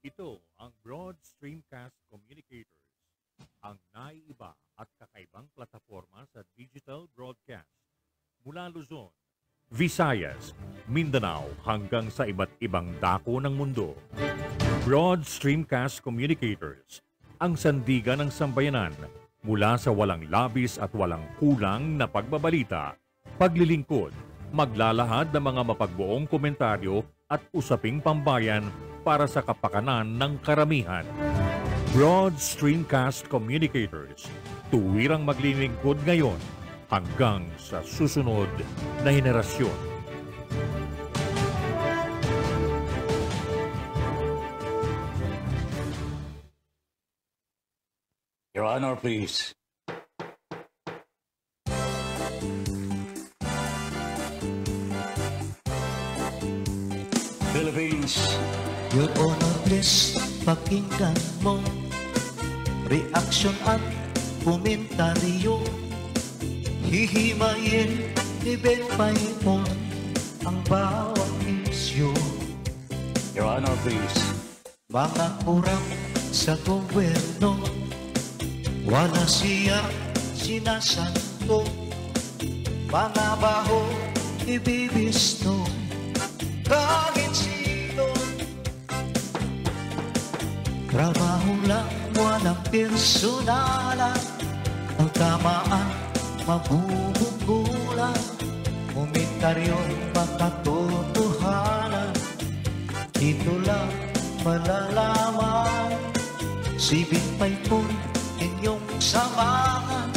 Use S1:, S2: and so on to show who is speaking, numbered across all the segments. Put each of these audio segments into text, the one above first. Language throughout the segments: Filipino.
S1: Ito ang Broad Streamcast Communicators, ang naiiba at kakaibang plataforma sa digital broadcast mula Luzon, Visayas, Mindanao hanggang sa iba't ibang dako ng mundo. Broad Streamcast Communicators, ang sandigan ng sambayanan mula sa walang labis at walang kulang na pagbabalita, paglilingkod, maglalahad ng mga mapagbuong komentaryo at usaping pambayan para sa kapakanan ng karamihan. Broad Streamcast Communicators, tuwirang maglilingkod ngayon hanggang sa susunod na henerasyon.
S2: Your Honor, please.
S3: Your Honor, please pakinggan mo Reaction at komentaryo Hihimayin ni Ben Paipon ang bawat isyo Your Honor, please Mga kurang sa gobyerno Wala siya sinasanto Mga baho ibibisto Kahit siya Trabaho lang, walang personalan Pagkamaan, mabubugulan Komentaryo'y makatotohanan Dito lang malalaman Sibit pa'y po inyong samahan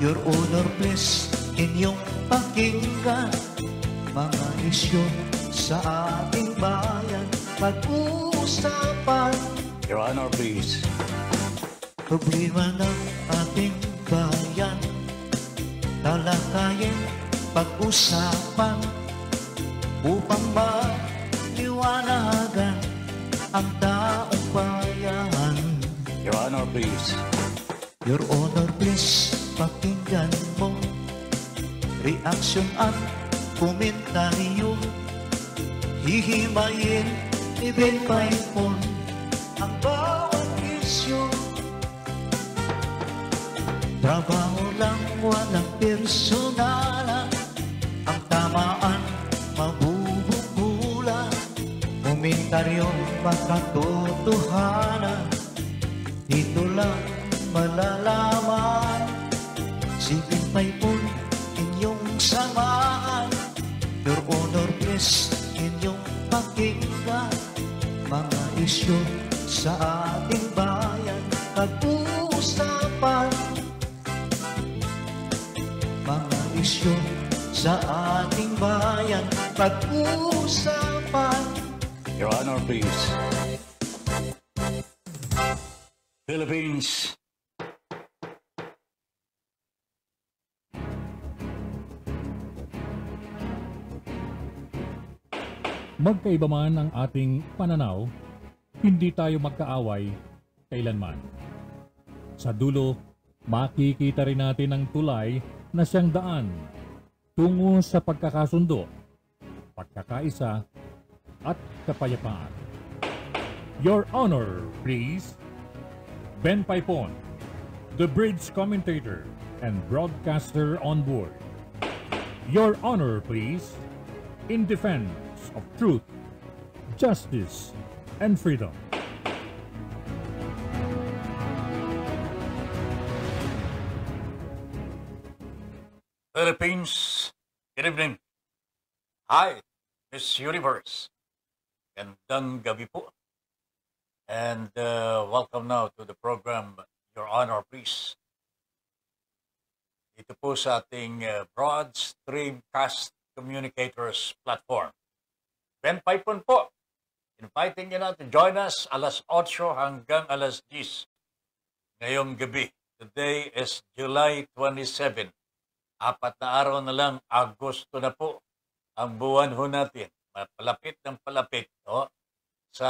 S3: Your honor please inyong pakinggan Mga isyon sa ating bayan Pag-uusapan
S2: Your Honor, please.
S3: Problema ng ating bayan Talakayin pag-usapan Upang maliwanagan ang taong bayan Your Honor, please. Your Honor, please, pakinggan mo Reaksyon at komentaryo Hihimayin ni Ben Paipon ang bawat isyo Trabaho lang walang personala Ang tamaan mabubukula Komentaryong makatotohanan Dito lang malalaman Sipin may pun inyong samahan Your honor, yes, inyong pakinggan Mga isyo sa ating bayan Pag-uusapan Mga isyo sa ating bayan Pag-uusapan
S2: Your Honor, please Philippines
S1: Magkaiba man ang ating pananaw hindi tayo magkaaway kailanman. Sa dulo, makikita rin natin ang tulay na siyang daan tungo sa pagkakasundo, pagkakaisa at kapayapaan. Your Honor, please. Ben Paipon, the bridge commentator and broadcaster on board. Your Honor, please. In defense of truth, justice, and freedom.
S2: Philippines, good evening. Hi, Miss Universe. Gandang gabi po. And uh, welcome now to the program, Your Honor, please. Ito po sa ating uh, broadstream cast communicators platform. Ben Pipon po Inviting you now to join us alas 8 hanggang alas 10 ngayong gabi. Today is July 27. Apat na araw na lang, Agosto na po ang buwan ho natin. Palapit ng palapit no? sa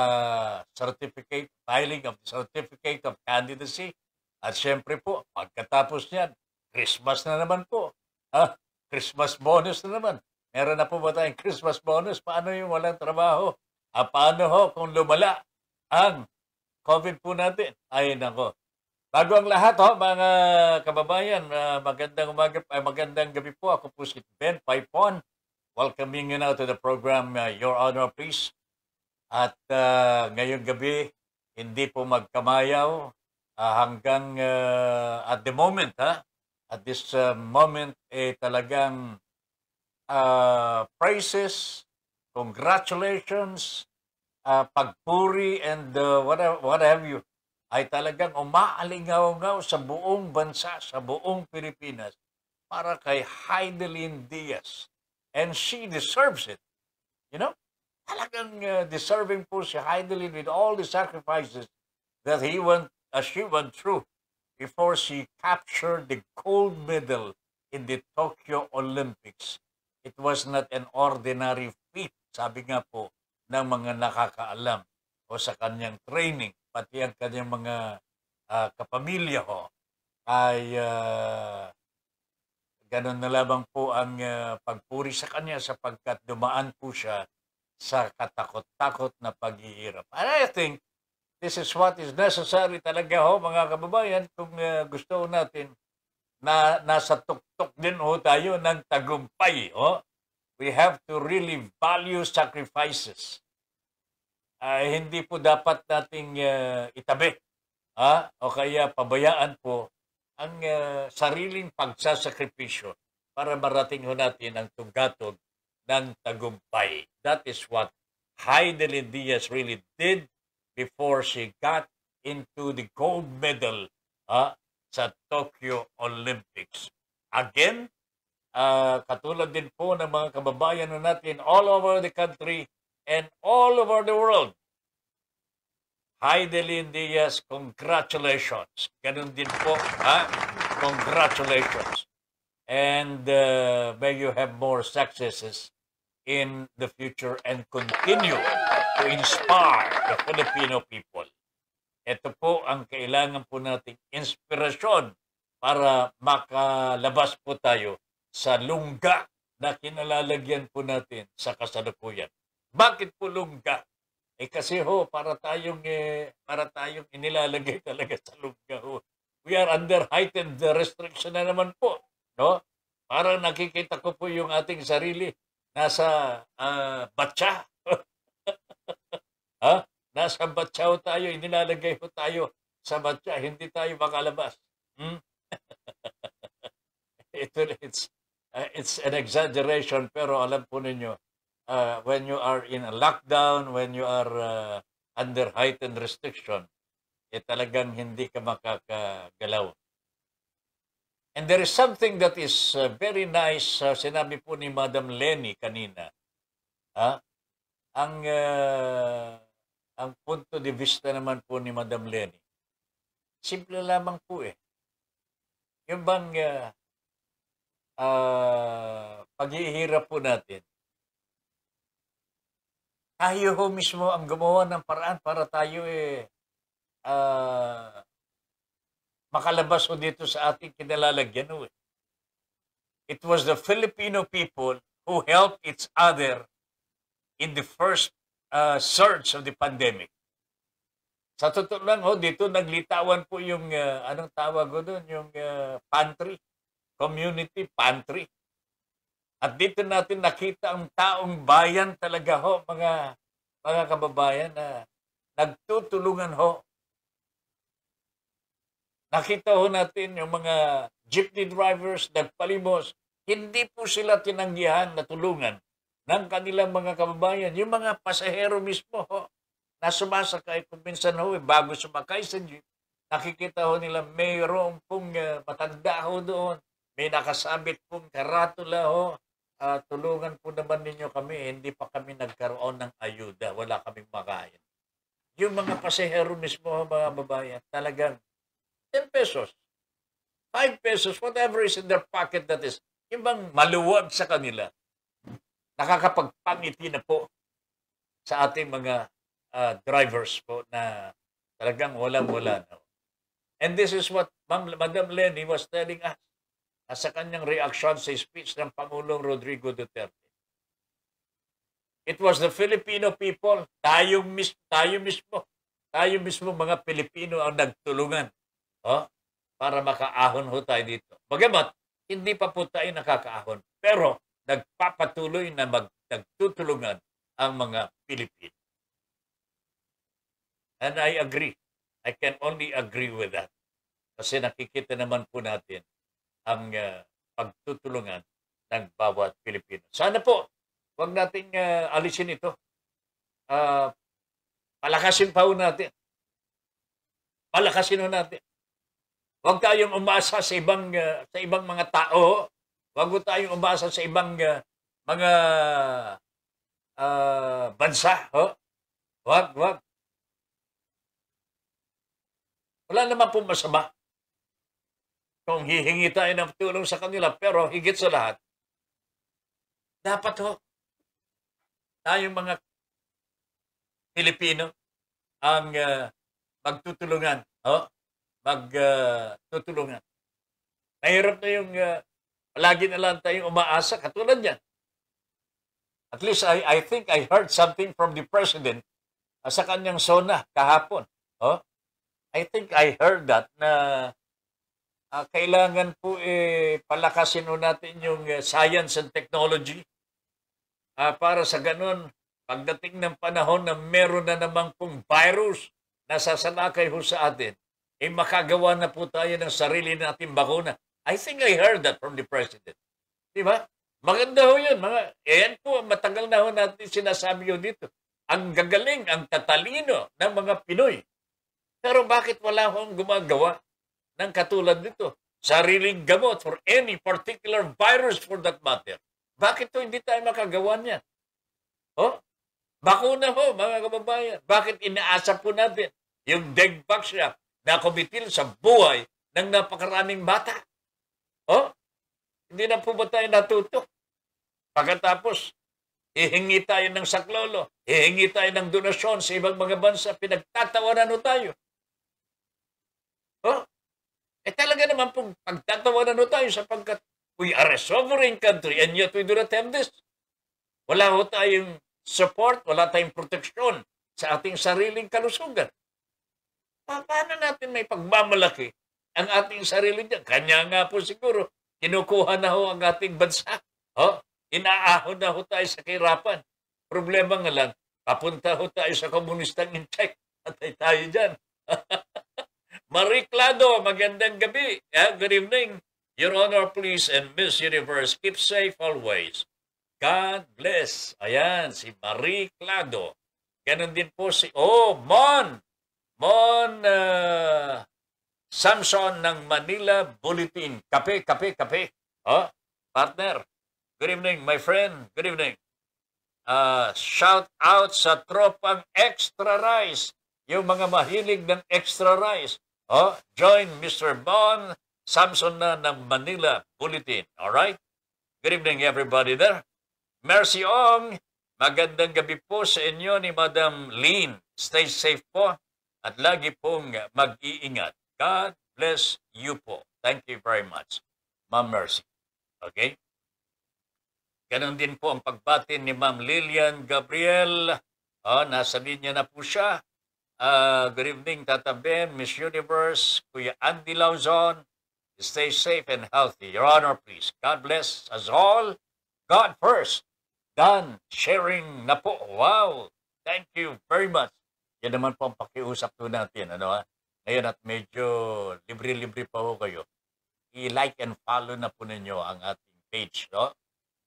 S2: certificate, filing of the certificate of candidacy. At syempre po, pagkatapos niyan, Christmas na naman po. Ha? Christmas bonus na naman. Meron na po ba tayong Christmas bonus? Paano yung walang trabaho? Ah, paano ho kung lumala ang COVID po natin? Ay nako. Bago ang lahat ho, mga kababayan, uh, magandang umaga, ay, ah, magandang gabi po. Ako po si Ben Paipon. Welcoming you now to the program, uh, Your Honor, please. At uh, ngayong gabi, hindi po magkamayaw uh, hanggang uh, at the moment, ha? At this uh, moment, eh talagang uh, prices congratulations, uh, pagpuri, and uh, what, have, what have you, ay talagang umaalingaw-ngaw sa buong bansa, sa buong Pilipinas, para kay Heidelin Diaz. And she deserves it. You know? Talagang uh, deserving po si Heidelin with all the sacrifices that he went, uh, she went through before she captured the gold medal in the Tokyo Olympics. It was not an ordinary sabi nga po ng mga nakakaalam o sa kanyang training, pati ang kanyang mga uh, kapamilya ho, ay uh, ganun na lamang po ang uh, pagpuri sa kanya sapagkat dumaan po siya sa katakot-takot na paghihirap. And I think this is what is necessary talaga ho mga kababayan kung uh, gusto natin na nasa tuktok din ho tayo ng tagumpay ho we have to really value sacrifices. Uh, hindi po dapat nating uh, itabi ha? o kaya pabayaan po ang uh, sariling pagsasakripisyo para marating ho natin ang tugatog ng tagumpay. That is what Heidelin Diaz really did before she got into the gold medal uh, sa Tokyo Olympics. Again, Uh, katulad din po ng mga kababayan na natin all over the country and all over the world. Hi, Heidelin Diaz, congratulations. Ganun din po, ha? Congratulations. And uh, may you have more successes in the future and continue to inspire the Filipino people. Ito po ang kailangan po nating inspirasyon para makalabas po tayo sa lungga na kinalalagyan po natin sa kasalukuyan. Bakit po lungga? Eh kasi ho, para tayong, eh, para tayong inilalagay talaga sa lungga ho. We are under heightened restriction na naman po. No? Parang nakikita ko po yung ating sarili nasa uh, batsa. ha? Nasa batsa ho tayo, inilalagay ho tayo sa batsa. Hindi tayo makalabas. Hmm? Ito, it's, uh, it's an exaggeration pero alam po ninyo, uh, when you are in a lockdown, when you are uh, under heightened restriction, eh talagang hindi ka makakagalaw. And there is something that is uh, very nice, uh, sinabi po ni Madam Lenny kanina. Ha? Ang, uh, ang punto de vista naman po ni Madam Lenny, simple lamang po eh. Yung bang uh, uh, paghihirap po natin, tayo ho mismo ang gumawa ng paraan para tayo eh uh, makalabas ho dito sa ating kinalalagyan ho eh. It was the Filipino people who helped each other in the first uh, surge of the pandemic. Sa totoo lang ho, dito naglitawan po yung, uh, anong tawag ko doon, yung uh, pantry community pantry. At dito natin nakita ang taong bayan talaga ho, mga, mga kababayan na nagtutulungan ho. Nakita ho natin yung mga jeepney drivers, nagpalimos, hindi po sila tinanggihan na tulungan ng kanilang mga kababayan. Yung mga pasahero mismo ho, na sumasakay kung minsan ho, eh, bago sumakay sa jeep, nakikita ho nila mayroong pong uh, matanda ho doon may nakasabit pong karatula ho. Uh, tulungan po naman ninyo kami. Hindi pa kami nagkaroon ng ayuda. Wala kaming makain. Yung mga pasahero mismo, mga babayan, talagang 10 pesos, 5 pesos, whatever is in their pocket that is, Ibang maluwag sa kanila, nakakapagpangiti na po sa ating mga uh, drivers po na talagang walang-wala na. And this is what Ma'am, Madam Lenny was telling us sa kanyang reaksyon sa speech ng Pangulong Rodrigo Duterte. It was the Filipino people, tayo mismo, tayo mismo, tayo mismo mga Pilipino ang nagtulungan oh, para makaahon ho tayo dito. Bagamat, hindi pa po tayo nakakaahon. Pero, nagpapatuloy na mag, nagtutulungan ang mga Pilipino. And I agree. I can only agree with that. Kasi nakikita naman po natin ang uh, pagtutulungan ng bawat Pilipino. Sana po, huwag nating uh, alisin ito. Uh, palakasin pa ho natin. Palakasin natin. Huwag tayong umasa sa ibang uh, sa ibang mga tao. Huwag tayong umasa sa ibang uh, mga uh, bansa. Ho? Huwag, huwag. Wala naman po masama kung hihingi tayo ng tulong sa kanila. Pero higit sa lahat, dapat ho, tayong mga Pilipino ang uh, magtutulungan. Ho? Magtutulungan. Ah, uh, Nahirap na yung uh, ah, lagi na lang tayong umaasa katulad niyan. At least I, I think I heard something from the president sa kanyang sona kahapon. Oh? I think I heard that na uh, kailangan po eh, palakasin po natin yung uh, science and technology uh, para sa ganun, pagdating ng panahon na meron na naman pong virus na sasalakay ho sa atin, eh makagawa na po tayo ng sarili nating bakuna. I think I heard that from the president. Di ba? Maganda ho yun. Mga, ayan po, matagal na ho natin sinasabi yun dito. Ang gagaling, ang tatalino ng mga Pinoy. Pero bakit wala hong gumagawa? ng katulad nito. Sariling gamot for any particular virus for that matter. Bakit to hindi tayo makagawa niyan? Oh? Bakuna ho, mga kababayan. Bakit inaasa po natin yung Degbaksya na kumitil sa buhay ng napakaraming bata? Oh? Hindi na po ba tayo natuto? Pagkatapos, ihingi tayo ng saklolo, ihingi tayo ng donasyon sa ibang mga bansa, pinagtatawanan tayo. Oh? Eh talaga naman pong pagtatawanan na tayo sapagkat we are a sovereign country and yet we do not have this. Wala ho tayong support, wala tayong protection sa ating sariling kalusugan. Paano natin may pagmamalaki ang ating sarili niya? Kanya nga po siguro, kinukuha na ho ang ating bansa. Oh, inaahon na ho tayo sa kahirapan. Problema nga lang, papunta ho tayo sa komunistang in check. Patay tayo dyan. Marie Clado, magandang gabi. Yeah, good evening. Your Honor, please, and Miss Universe, keep safe always. God bless. Ayan, si Marie Clado. Ganon din po si, oh, Mon! Mon uh, Samson ng Manila Bulletin. Kape, kape, kape. Oh, partner. Good evening, my friend. Good evening. Uh, shout out sa tropang extra rice. Yung mga mahilig ng extra rice. Oh, join Mr. Bon Samson na ng Manila Bulletin. Alright? Good evening everybody there. Mercy Ong, magandang gabi po sa inyo ni Madam Lynn. Stay safe po at lagi pong mag-iingat. God bless you po. Thank you very much. Ma'am Mercy. Okay? Ganon din po ang pagbati ni Ma'am Lillian Gabriel. Oh, nasa linya na po siya. Uh, good evening, Tata Ben, Miss Universe, Kuya Andy Lauzon. Stay safe and healthy. Your Honor, please. God bless us all. God first. Done. Sharing na po. Wow. Thank you very much. Yan naman po ang pakiusap po natin. Ano, ha? Ah. Ngayon at medyo libre-libre pa po kayo. I-like and follow na po ninyo ang ating page. No?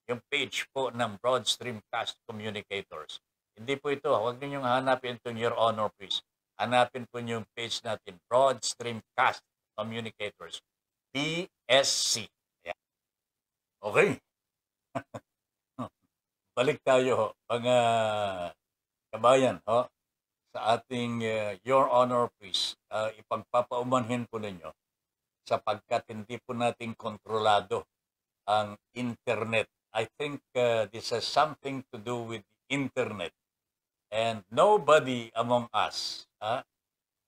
S2: Yung page po ng Broadstreamcast Communicators. Hindi po ito. Huwag ninyong hanapin itong Your Honor, please. Hanapin po yung page natin, Broadstreamcast Communicators, BSC. Ayan. Okay. Balik tayo, ho, mga kabayan, ho, sa ating uh, Your Honor, please. Uh, ipagpapaumanhin po ninyo sapagkat hindi po natin kontrolado ang internet. I think uh, this has something to do with the internet. And nobody among us, ah,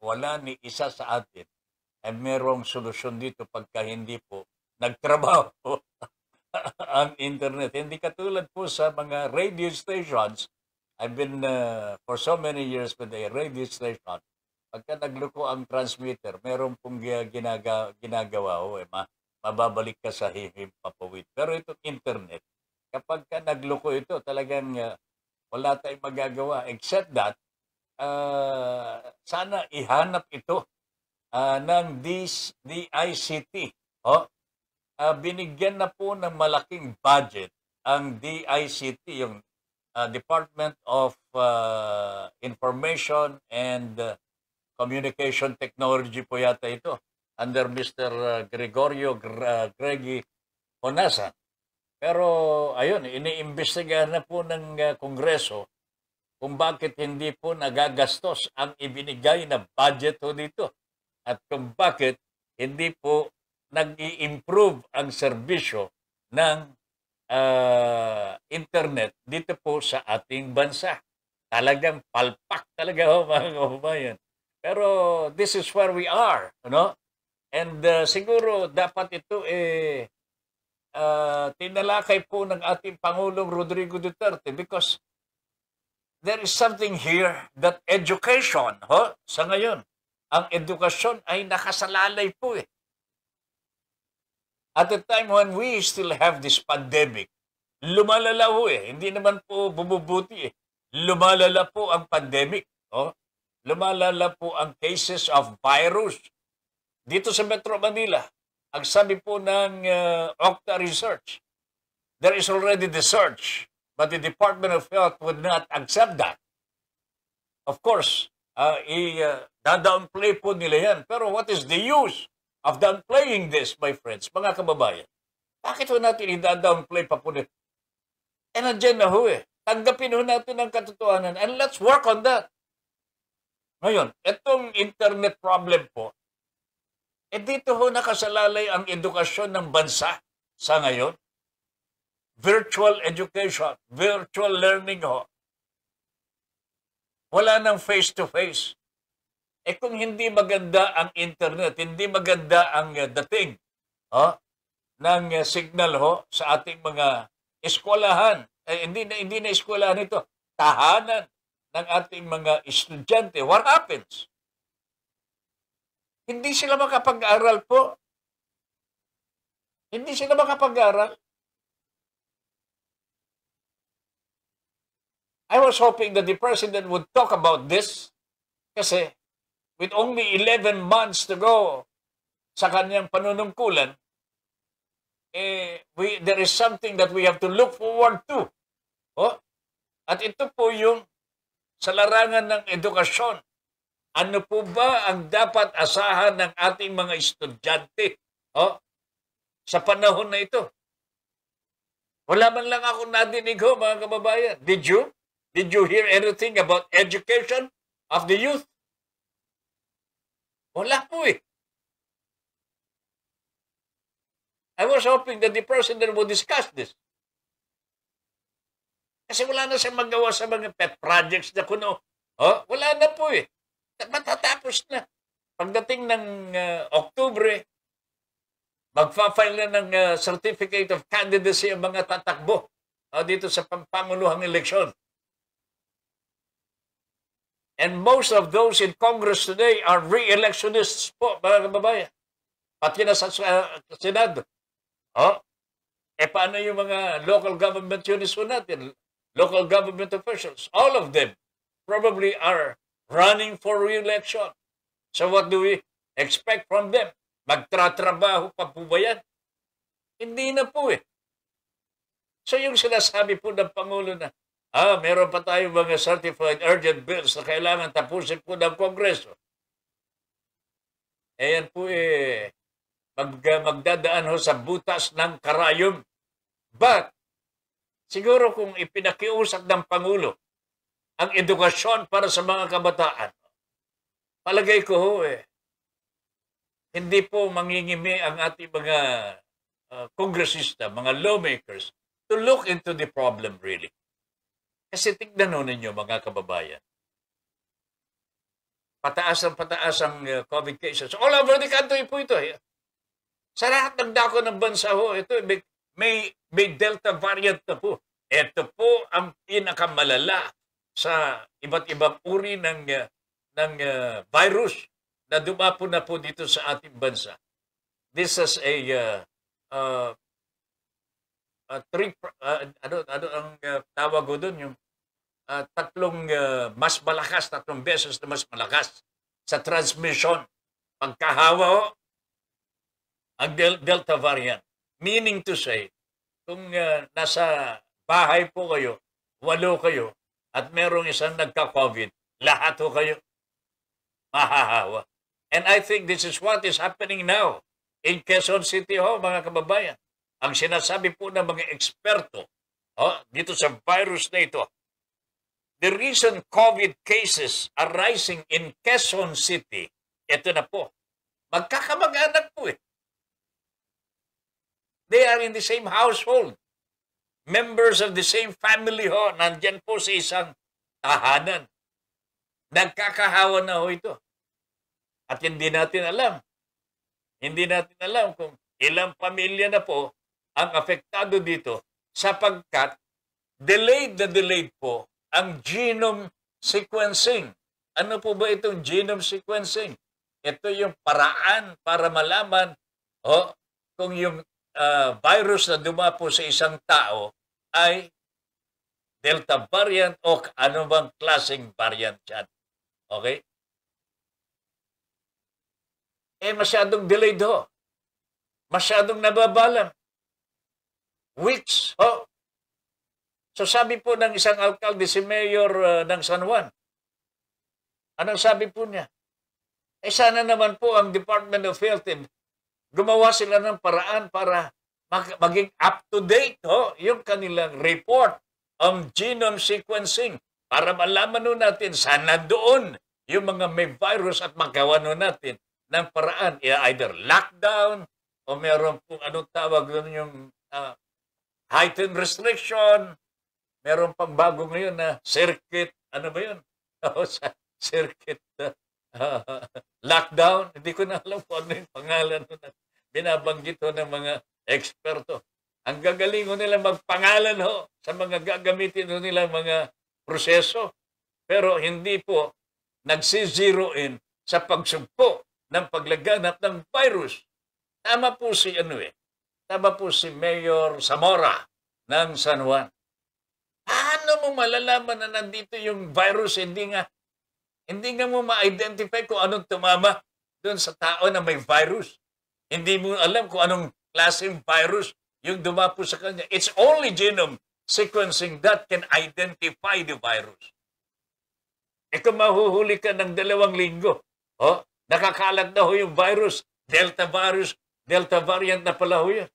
S2: wala ni isa sa atin, and merong solusyon dito pagka hindi po nagtrabaho ang internet. Hindi katulad po sa mga radio stations. I've been uh, for so many years with a radio station. Pagka nagluko ang transmitter, merong pong ginaga, ginagawa. O, oh, eh, ma, mababalik ka sa hihim papawid. Pero itong internet, kapag ka nagluko ito, talagang uh, wala tayong magagawa except that uh, sana ihanap ito uh, ng DICT. Oh, ah, uh, binigyan na po ng malaking budget ang DICT, yung uh, Department of uh, Information and uh, Communication Technology po yata ito under Mr. Gregorio Gre Gregi Onasan. Pero ayun, iniimbestiga na po ng uh, Kongreso kung bakit hindi po nagagastos ang ibinigay na budget ho dito at kung bakit hindi po nag-i-improve ang serbisyo ng uh, internet dito po sa ating bansa. Talagang palpak talaga ho mga kababayan. Pero this is where we are, ano? And uh, siguro dapat ito eh uh, tinalakay po ng ating Pangulong Rodrigo Duterte because there is something here that education, ho, sa ngayon, ang edukasyon ay nakasalalay po eh. At the time when we still have this pandemic, lumalala ho eh. Hindi naman po bumubuti eh. Lumalala po ang pandemic. Oh? Lumalala po ang cases of virus dito sa Metro Manila. Ang sabi po ng uh, Octa Research, there is already the search, but the Department of Health would not accept that. Of course, uh, i-downplay uh, po nila yan. Pero what is the use of downplaying this, my friends, mga kababayan? Bakit ho natin i-downplay pa po nila? Eh, nandiyan na ho eh. Tanggapin ho natin ang katotohanan and let's work on that. Ngayon, itong internet problem po, E dito ho nakasalalay ang edukasyon ng bansa sa ngayon. Virtual education, virtual learning ho. Wala nang face-to-face. E kung hindi maganda ang internet, hindi maganda ang eh, dating ho, ng signal ho sa ating mga eskwelahan, eh, hindi na hindi na eskwelahan ito, tahanan ng ating mga estudyante, what happens? Hindi sila makapag-aral po. Hindi sila makapag-aral. I was hoping that the president would talk about this kasi with only 11 months to go sa kanyang panunungkulan, eh, we, there is something that we have to look forward to. Oh? At ito po yung sa larangan ng edukasyon. Ano po ba ang dapat asahan ng ating mga estudyante oh, sa panahon na ito? Wala man lang ako nadinig ho, mga kababayan. Did you? Did you hear anything about education of the youth? Wala po eh. I was hoping that the president would discuss this. Kasi wala na siyang magawa sa mga pet projects na kuno. Oh, wala na po eh matatapos na. Pagdating ng uh, Oktubre, magfa-file na ng uh, Certificate of Candidacy ang mga tatakbo uh, dito sa pampanguluhang eleksyon. And most of those in Congress today are re-electionists po, mga kababayan. Pati na sa uh, Senado. Oh, E paano yung mga local government units po natin? Local government officials, all of them probably are running for re-election. So what do we expect from them? Magtratrabaho pa po ba yan? Hindi na po eh. So yung sinasabi po ng Pangulo na, ah, meron pa tayong mga certified urgent bills na kailangan tapusin po ng Kongreso. Ayan eh, po eh, mag, magdadaan ho sa butas ng karayom. But, siguro kung ipinakiusap ng Pangulo ang edukasyon para sa mga kabataan. Palagay ko ho eh, hindi po mangingimi ang ating mga uh, ah, kongresista, mga lawmakers, to look into the problem really. Kasi tignan ho ninyo mga kababayan. Pataas ang pataas ang uh, COVID cases. All over the country po ito. Eh. Sa lahat ng dako ng bansa ho, ito eh, may, may, may Delta variant na po. Ito po ang pinakamalala sa iba't ibang uri ng uh, ng uh, virus na dumapo na po dito sa ating bansa. This is a uh, uh, uh, three, uh, ano, ano ang uh, tawag doon, yung uh, tatlong uh, mas malakas, tatlong beses na mas malakas sa transmission. Pagkahawa ang del- Delta variant. Meaning to say, kung uh, nasa bahay po kayo, walo kayo, at merong isang nagka-COVID, lahat ho kayo mahahawa. And I think this is what is happening now in Quezon City ho, mga kababayan. Ang sinasabi po ng mga eksperto ho, dito sa virus na ito, the reason COVID cases are rising in Quezon City, ito na po, magkakamag-anak po eh. They are in the same household members of the same family ho, nandyan po sa isang tahanan. Nagkakahawa na ho ito. At hindi natin alam. Hindi natin alam kung ilang pamilya na po ang apektado dito sapagkat delayed na delayed po ang genome sequencing. Ano po ba itong genome sequencing? Ito yung paraan para malaman oh, kung yung uh, virus na dumapo sa isang tao ay Delta variant o ano bang klaseng variant yan. Okay? Eh masyadong delayed ho. Masyadong nababalang. Weeks ho. So sabi po ng isang alkalde, si Mayor uh, ng San Juan, anong sabi po niya? Eh sana naman po ang Department of Health gumawa sila ng paraan para mag- maging up-to-date ho, yung kanilang report on genome sequencing para malaman nun natin sana doon yung mga may virus at magawa nun natin ng paraan, either lockdown o meron kung anong tawag doon yung uh, heightened restriction, meron pang bago ngayon na circuit, ano ba yun? O, oh, sa circuit, uh, lockdown, hindi ko na alam kung ano yung pangalan na binabanggit ho ng mga eksperto. Ang gagaling ho nila magpangalan ho sa mga gagamitin ho nila mga proseso. Pero hindi po nagsizero in sa pagsugpo ng paglaganap ng virus. Tama po si ano eh. Tama po si Mayor Zamora ng San Juan. Paano mo malalaman na nandito yung virus? Hindi nga hindi nga mo ma-identify kung anong tumama doon sa tao na may virus. Hindi mo alam kung anong klaseng virus yung dumapo sa kanya. It's only genome sequencing that can identify the virus. E kung mahuhuli ka ng dalawang linggo, oh, nakakalat na ho yung virus, delta virus, delta variant na pala ho yan.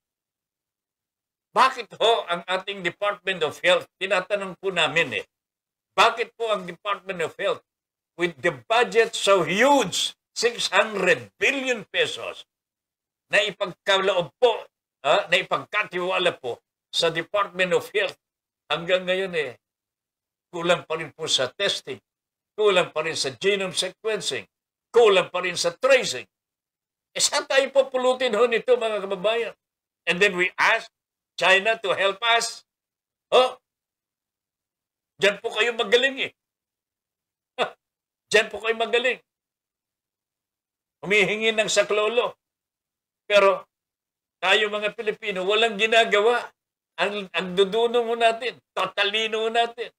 S2: Bakit ho ang ating Department of Health, tinatanong po namin eh, bakit po ang Department of Health with the budget so huge, 600 billion pesos, na ipagkaloob po, uh, na ipagkatiwala po sa Department of Health hanggang ngayon eh, kulang pa rin po sa testing, kulang pa rin sa genome sequencing, kulang pa rin sa tracing. Eh saan tayo pupulutin ho nito mga kababayan? And then we ask China to help us. Oh, Diyan po kayo magaling eh. Diyan po kayo magaling. Humihingi ng saklolo. Pero tayo mga Pilipino, walang ginagawa. Ang, ang dudunong mo natin, totalino mo natin.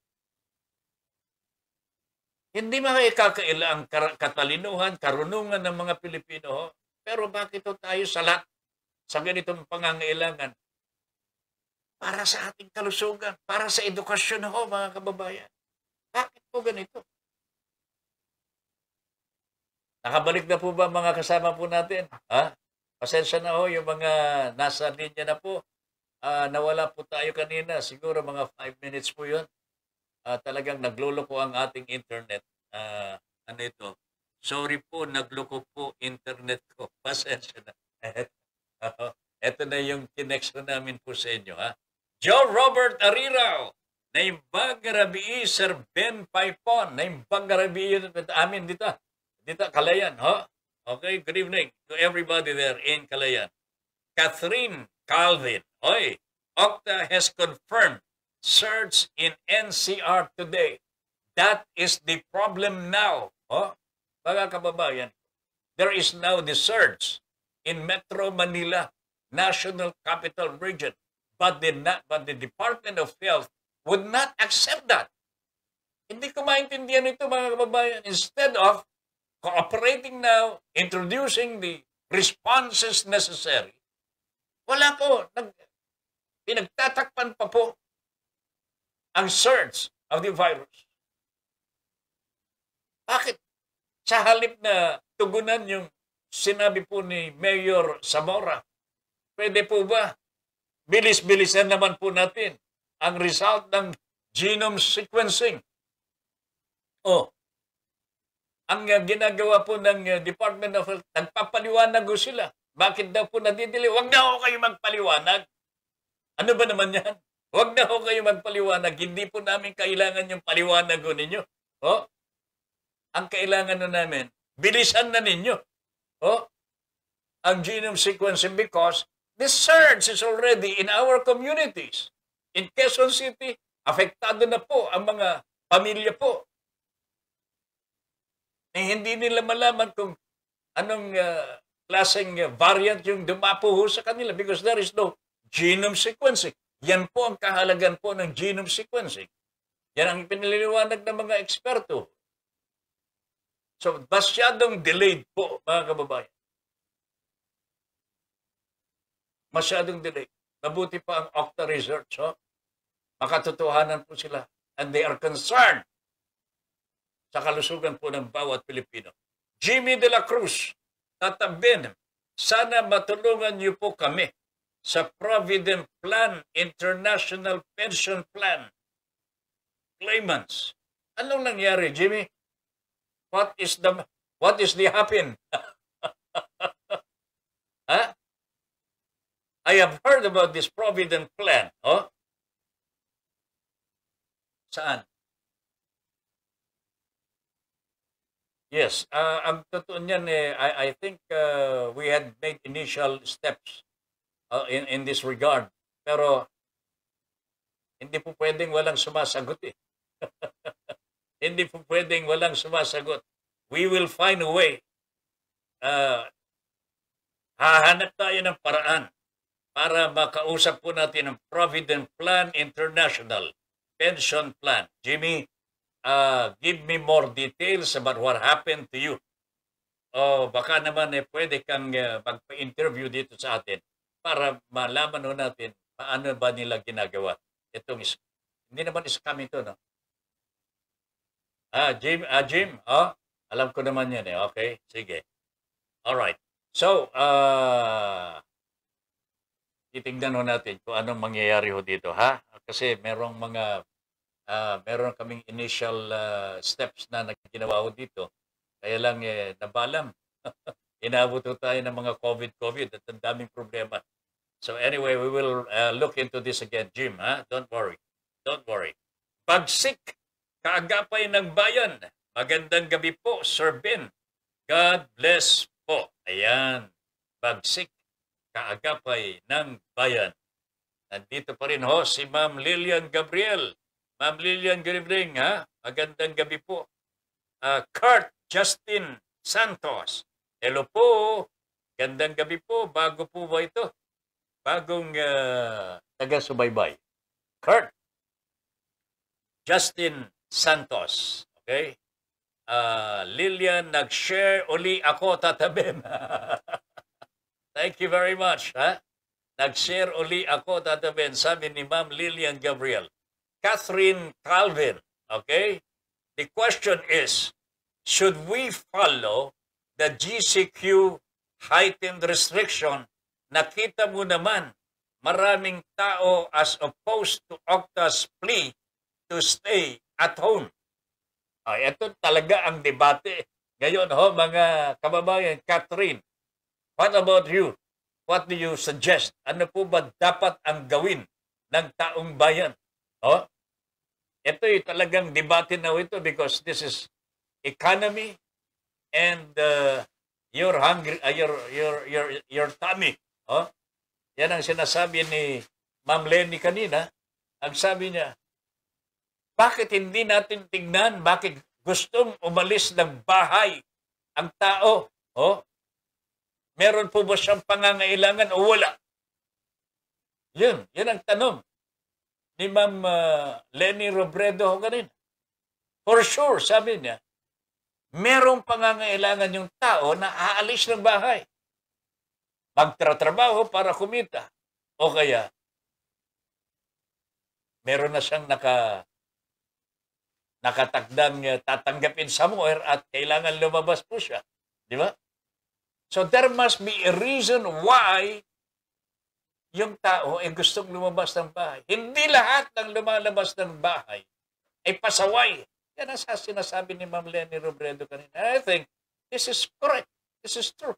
S2: Hindi makikakaila ang katalinuhan, karunungan ng mga Pilipino. Ho. Pero bakit ho tayo salat sa ganitong pangangailangan? Para sa ating kalusugan, para sa edukasyon ho, mga kababayan. Bakit po ganito? Nakabalik na po ba mga kasama po natin? Ha? Pasensya na ho yung mga nasa linya na po. Uh, nawala po tayo kanina. Siguro mga 5 minutes po yun. Uh, talagang naglolo po ang ating internet. Uh, ano ito? Sorry po, nagloko po internet ko. Pasensya na. uh, ito na yung connection namin po sa inyo. Ha? Joe Robert Arirao na imbang rabii Sir Ben Paipon na imbang rabii amin dito dito, Kalayan, ho? Okay, good evening to everybody there in Kalayan. Catherine Calvin, oy, Okta has confirmed surge in NCR today. That is the problem now. Oh, mga kababayan, there is now the surge in Metro Manila, National Capital Region. But the, but the Department of Health would not accept that. Hindi ko maintindihan ito mga kababayan. Instead of cooperating now, introducing the responses necessary, wala po. Nag, pinagtatakpan pa po ang surge of the virus. Bakit? Sa halip na tugunan yung sinabi po ni Mayor Zamora, pwede po ba? Bilis-bilisan naman po natin ang result ng genome sequencing. O, oh, ang uh, ginagawa po ng uh, Department of Health, nagpapaliwanag ko sila. Bakit daw po nadidili? Huwag na ho kayo magpaliwanag. Ano ba naman yan? Huwag na ho kayo magpaliwanag. Hindi po namin kailangan yung paliwanag ko ninyo. Oh? Ang kailangan na namin, bilisan na ninyo. Oh? Ang genome sequencing because this surge is already in our communities. In Quezon City, apektado na po ang mga pamilya po na eh, hindi nila malaman kung anong uh, klaseng uh, variant yung dumapo ho sa kanila because there is no genome sequencing. Yan po ang kahalagan po ng genome sequencing. Yan ang pinililiwanag ng mga eksperto. So, masyadong delayed po, mga kababayan. Masyadong delayed. Mabuti pa ang Octa Research. Oh. Makatotohanan po sila. And they are concerned sa kalusugan po ng bawat Pilipino. Jimmy de la Cruz, Tata Ben, sana matulungan niyo po kami sa Provident Plan, International Pension Plan, claimants. Anong nangyari, Jimmy? What is the what is the happen? ha? I have heard about this Provident Plan. Oh? Saan? Yes, uh, ang totoo niyan eh, I, I think uh, we had made initial steps uh, in, in this regard. Pero hindi po pwedeng walang sumasagot eh. hindi po pwedeng walang sumasagot. We will find a way. Uh, hahanap tayo ng paraan para makausap po natin ang Provident Plan International Pension Plan. Jimmy, uh, give me more details about what happened to you. O oh, baka naman eh, pwede kang uh, magpa-interview dito sa atin para malaman ho natin paano ba nila ginagawa. Itong is hindi naman scam ito, no? Ah, Jim, ah, Jim, oh, alam ko naman yan eh. Okay, sige. All right. So, uh, titignan ho natin kung anong mangyayari ho dito, ha? Kasi merong mga uh, meron kaming initial uh, steps na nagkinawa ko dito. Kaya lang eh, nabalam. Inabot tayo ng mga COVID-COVID at ang daming problema. So anyway, we will uh, look into this again. Jim, ha? don't worry. Don't worry. Pagsik, kaagapay ng bayan. Magandang gabi po, Sir Ben. God bless po. Ayan. Pagsik, kaagapay ng bayan. Nandito pa rin ho si Ma'am Lillian Gabriel. Ma'am Lillian, good evening. Ha? Magandang gabi po. Uh, Kurt Justin Santos. Hello po. Gandang gabi po. Bago po ba ito? Bagong uh, taga-subaybay. Kurt Justin Santos. Okay? Uh, Lillian, nag-share uli ako tatabim. Thank you very much. Ha? Nag-share uli ako tatabim. Sabi ni Ma'am Lillian Gabriel. Catherine Calvin. Okay? The question is, should we follow the GCQ heightened restriction? Nakita mo naman, maraming tao as opposed to Octa's plea to stay at home. Ay, ah, ito talaga ang debate. Ngayon ho, mga kababayan, Catherine, what about you? What do you suggest? Ano po ba dapat ang gawin ng taong bayan Oh, ito yung talagang debate na ito because this is economy and uh, your hungry uh, your your your your tummy oh yan ang sinasabi ni Ma'am Lenny kanina ang sabi niya bakit hindi natin tingnan, bakit gustong umalis ng bahay ang tao oh meron po ba siyang pangangailangan o wala yun yun ang tanong ni Ma'am uh, Lenny Robredo ho ganun. For sure, sabi niya, merong pangangailangan yung tao na aalis ng bahay. Magtratrabaho para kumita. O kaya, meron na siyang naka, nakatagdang uh, tatanggapin somewhere at kailangan lumabas po siya. Di ba? So there must be a reason why yung tao ay gustong lumabas ng bahay. Hindi lahat ng lumalabas ng bahay ay pasaway. Yan ang sinasabi ni Ma'am Lenny Robredo kanina. I think this is correct. This is true.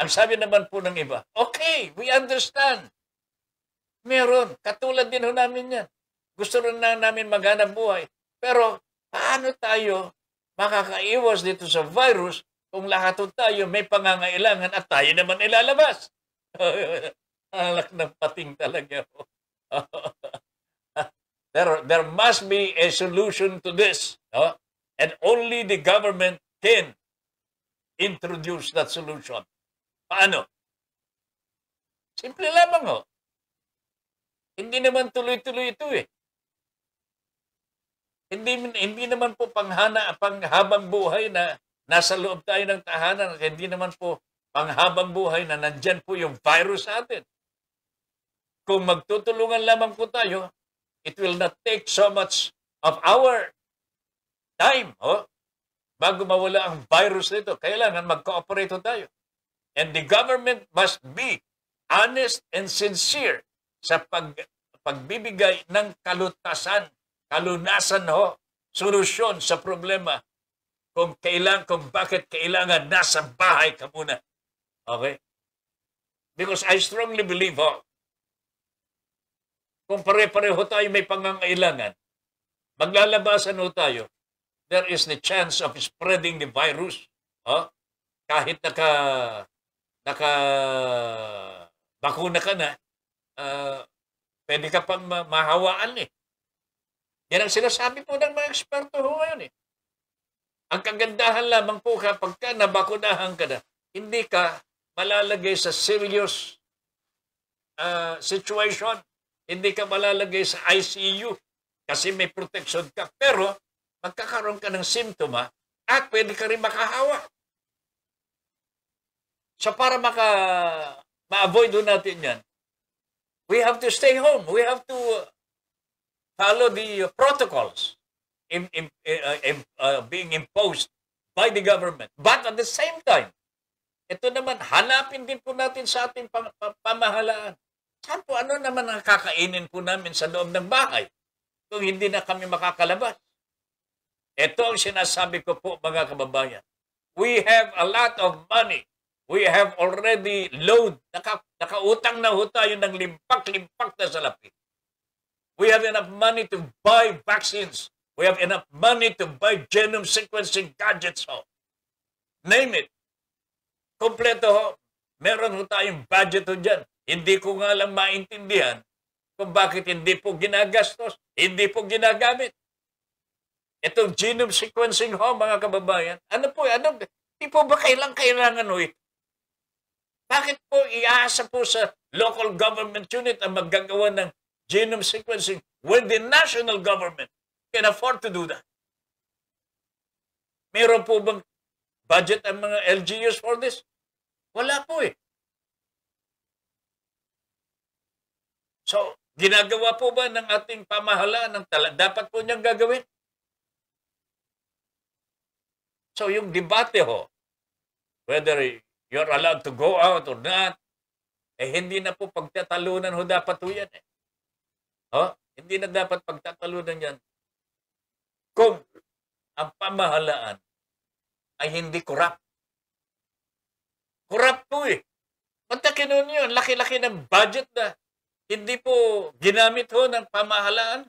S2: Ang sabi naman po ng iba, okay, we understand. Meron. Katulad din ho namin yan. Gusto rin na namin maghanap buhay. Pero paano tayo makakaiwas dito sa virus kung lahat tayo may pangangailangan at tayo naman ilalabas. Alak ng pating talaga. Oh. there, there must be a solution to this. No? And only the government can introduce that solution. Paano? Simple lamang ho. Oh. Hindi naman tuloy-tuloy ito eh. Hindi, hindi naman po panghana, panghabang buhay na nasa loob tayo ng tahanan at hindi naman po panghabang buhay na nandyan po yung virus natin. Kung magtutulungan lamang po tayo, it will not take so much of our time oh, bago mawala ang virus nito. Kailangan mag-cooperate tayo. And the government must be honest and sincere sa pag, pagbibigay ng kalutasan, kalunasan ho, solusyon sa problema kung kailan, kung bakit kailangan nasa bahay ka muna. Okay? Because I strongly believe, ho, oh, kung pare-pareho tayo may pangangailangan, maglalabasan ho tayo, there is the chance of spreading the virus. Ho? Kahit naka, naka bakuna ka na, uh, pwede ka pang mahawaan eh. Yan ang sinasabi po ng mga eksperto ho ngayon eh. Ang kagandahan lamang po kapag ka nabakunahan ka na, hindi ka malalagay sa serious uh, situation. Hindi ka malalagay sa ICU kasi may protection ka. Pero magkakaroon ka ng simptoma at pwede ka rin makahawa. So para maka, ma-avoid natin yan, we have to stay home. We have to follow the protocols in, in, uh, eh, eh, in, uh, eh, being imposed by the government. But at the same time, ito naman, hanapin din po natin sa ating pamahalaan. Saan po ano naman ang kakainin po namin sa loob ng bahay kung hindi na kami makakalabas? Ito ang sinasabi ko po mga kababayan. We have a lot of money. We have already load. Naka, nakautang na ho tayo ng limpak-limpak na salapi. We have enough money to buy vaccines We have enough money to buy genome sequencing gadgets ho. Name it. Kompleto ho. Meron ho tayong budget ho dyan. Hindi ko nga lang maintindihan kung bakit hindi po ginagastos, hindi po ginagamit. Itong genome sequencing ho, mga kababayan, ano po, ano, di po ba kailang kailangan ho ito? Bakit po iasa po sa local government unit ang maggagawa ng genome sequencing when the national government can afford to do that. Meron po bang budget ang mga LGUs for this? Wala po eh. So, ginagawa po ba ng ating pamahalaan ng tala? Dapat po niyang gagawin? So, yung debate ho, whether you're allowed to go out or not, eh hindi na po pagtatalunan ho dapat ho yan eh. Ho? Hindi na dapat pagtatalunan yan. Kung ang pamahalaan ay hindi corrupt. Corrupt po eh. Pagtakin nun yun, laki-laki ng budget na hindi po ginamit ho ng pamahalaan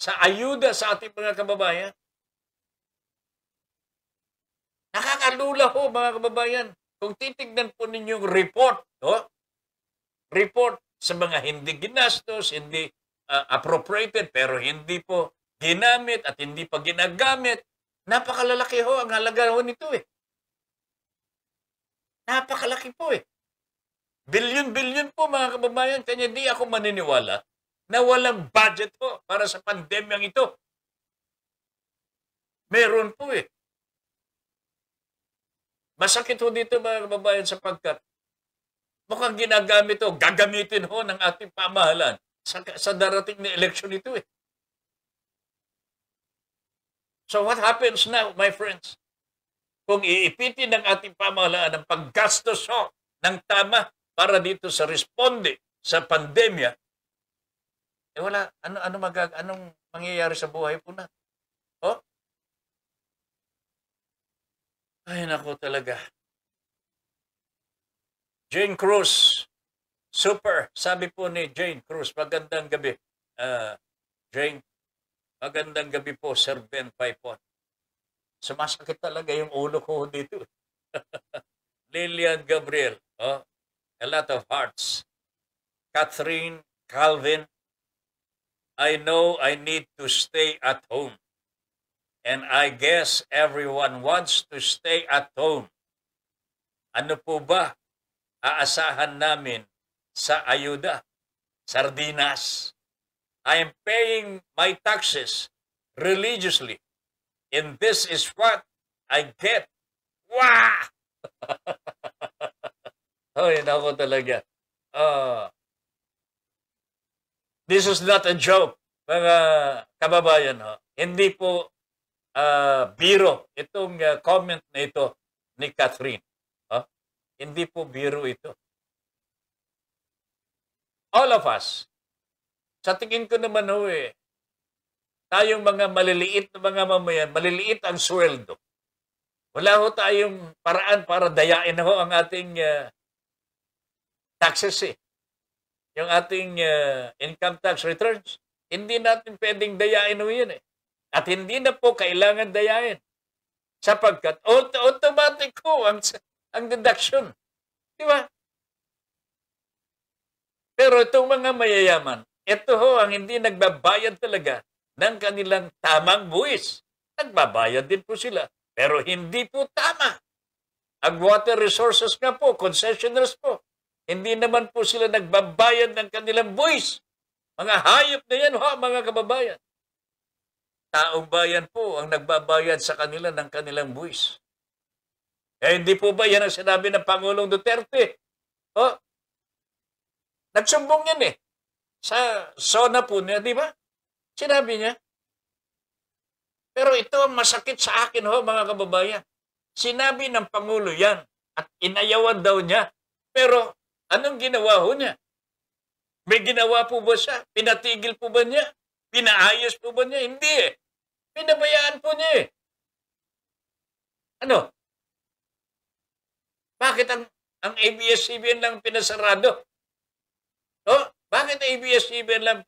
S2: sa ayuda sa ating mga kababayan. Nakakalula ho mga kababayan. Kung titignan po ninyong report, no? report sa mga hindi ginastos, hindi uh, appropriated, pero hindi po ginamit at hindi pa ginagamit. Napakalalaki ho ang halaga ho nito eh. Napakalaki po eh. Bilyon-bilyon po mga kababayan. Kanya di ako maniniwala na walang budget po para sa pandemyang ito. Meron po eh. Masakit ho dito mga kababayan sapagkat mukhang ginagamit ho, gagamitin ho ng ating pamahalan sa, sa darating na eleksyon ito eh. So what happens now, my friends? Kung iipitin ng ating pamahalaan ang paggastos ho ng tama para dito sa responde sa pandemya, eh wala, ano, ano magag anong mangyayari sa buhay po natin? Oh? Ay, nako talaga. Jane Cruz. Super. Sabi po ni Jane Cruz. Magandang gabi. Uh, Jane, Magandang gabi po, Sir Ben Paipon. Sumasakit talaga yung ulo ko dito. Lillian Gabriel, oh, a lot of hearts. Catherine Calvin, I know I need to stay at home. And I guess everyone wants to stay at home. Ano po ba aasahan namin sa ayuda? Sardinas. I am paying my taxes religiously. And this is what I get. Wah! Hoy, nako talaga. Uh, this is not a joke, mga kababayan. Ho. Hindi po uh, biro itong uh, comment na ito ni Catherine. Ha? Hindi po biro ito. All of us, sa tingin ko naman ho eh, tayong mga maliliit na mga mamayan, maliliit ang sweldo. Wala ho tayong paraan para dayain ho ang ating uh, taxes eh. Yung ating uh, income tax returns. Hindi natin pwedeng dayain ho yun eh. At hindi na po kailangan dayain. Sapagkat auto automatic ho ang, ang deduction. Di ba? Pero itong mga mayayaman, ito ho ang hindi nagbabayad talaga ng kanilang tamang buwis. Nagbabayad din po sila, pero hindi po tama. Ang water resources nga po, concessioners po, hindi naman po sila nagbabayad ng kanilang buwis. Mga hayop na yan, ha, mga kababayan. Taong bayan po ang nagbabayad sa kanila ng kanilang buwis. Eh, hindi po ba yan ang sinabi ng Pangulong Duterte? Oh, nagsumbong yan eh sa zona po niya, di ba? Sinabi niya. Pero ito ang masakit sa akin ho, mga kababayan. Sinabi ng Pangulo yan at inayawan daw niya. Pero anong ginawa ho niya? May ginawa po ba siya? Pinatigil po ba niya? Pinaayos po ba niya? Hindi eh. Pinabayaan po niya eh. Ano? Bakit ang, ang ABS-CBN lang pinasarado? No? Bakit ABS-CBN lang?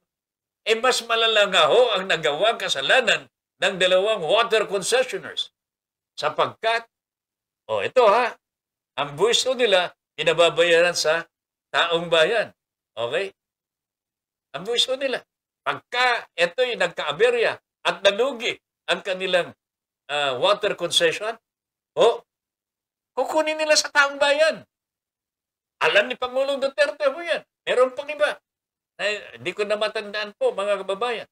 S2: Eh mas malala ho ang nagawang kasalanan ng dalawang water concessioners. Sapagkat, o oh, ito ha, ang buwisto nila pinababayaran sa taong bayan. Okay? Ang buwisto nila. Pagka ito'y nagka-aberya at nalugi ang kanilang uh, water concession, o, oh, kukunin nila sa taong bayan. Alam ni Pangulong Duterte mo yan. Meron pang iba. Ay, eh, hindi ko na matandaan po, mga kababayan.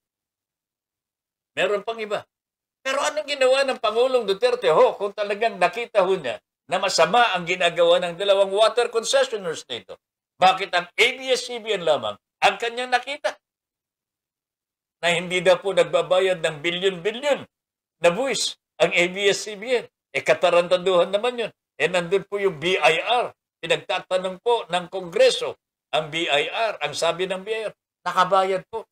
S2: Meron pang iba. Pero anong ginawa ng Pangulong Duterte ho kung talagang nakita ho niya na masama ang ginagawa ng dalawang water concessioners nito? Bakit ang ABS-CBN lamang ang kanyang nakita? Na hindi na po nagbabayad ng bilyon-bilyon na buwis ang ABS-CBN. E eh, katarantaduhan naman yun. E nandun po yung BIR. Pinagtatanong po ng Kongreso ang BIR, ang sabi ng BIR, nakabayad po.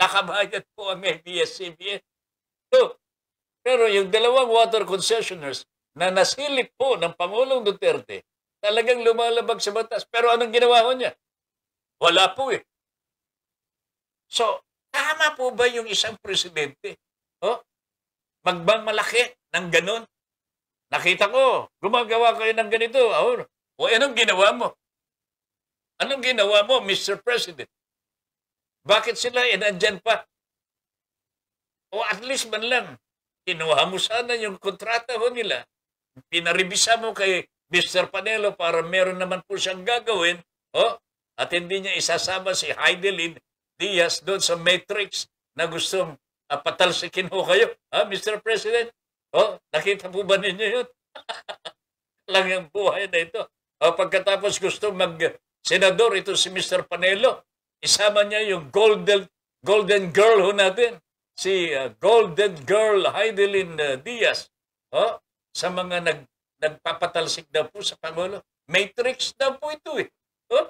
S2: Nakabayad po ang ABS-CBN. So, pero yung dalawang water concessioners na nasilip po ng Pangulong Duterte, talagang lumalabag sa batas. Pero anong ginawa ko niya? Wala po eh. So, tama po ba yung isang presidente? Oh, magbang malaki ng ganun? Nakita ko, gumagawa kayo ng ganito. Oh, o anong ginawa mo? Anong ginawa mo, Mr. President? Bakit sila inandyan eh, pa? O at least man lang, kinuha mo sana yung kontrata ho nila, pinarebisa mo kay Mr. Panelo para meron naman po siyang gagawin, oh, at hindi niya isasama si Heidelin Diaz doon sa matrix na gustong uh, patalsikin ho kayo, ha, Mr. President? Oh, nakita po ba ninyo yun? Lang yung buhay na ito. O, pagkatapos gusto mag Senador, ito si Mr. Panelo. Isama niya yung golden, golden girl ho natin, si uh, golden girl Heidelin uh, Diaz. Oh, sa mga nag, nagpapatalsik daw po sa Pangulo. Matrix daw po ito eh. Oh?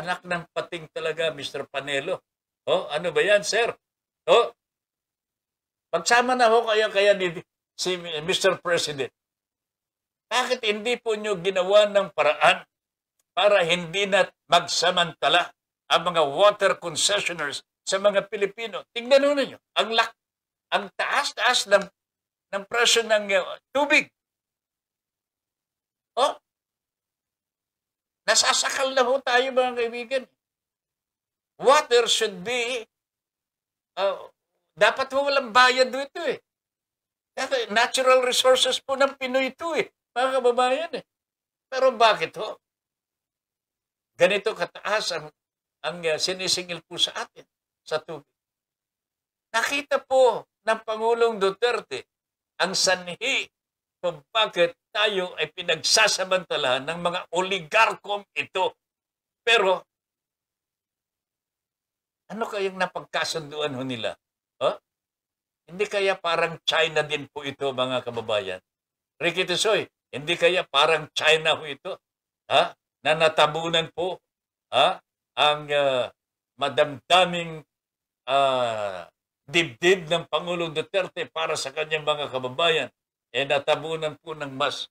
S2: Anak ng pating talaga, Mr. Panelo. Oh, ano ba yan, sir? Oh, pagsama na ho kayo kaya ni si Mr. President. Bakit hindi po nyo ginawa ng paraan para hindi na magsamantala ang mga water concessioners sa mga Pilipino. Tingnan nyo ninyo, ang lak, ang taas-taas ng, ng presyo ng uh, tubig. Oh, nasasakal na ho tayo mga kaibigan. Water should be, uh, dapat ho walang bayad dito eh. Natural resources po ng Pinoy ito eh, mga kababayan eh. Pero bakit ho? Ganito kataas ang, ang uh, sinisingil po sa atin sa tubig. Nakita po ng Pangulong Duterte ang sanhi kung bakit tayo ay pinagsasamantalahan ng mga oligarkom ito. Pero, ano kayang napagkasunduan ho nila? Huh? Hindi kaya parang China din po ito, mga kababayan? Ricky Tsoy, hindi kaya parang China ho ito? Ha? Huh? na natabunan po ha, ang uh, madamdaming uh, dibdib ng Pangulong Duterte para sa kanyang mga kababayan. eh natabunan po ng mas.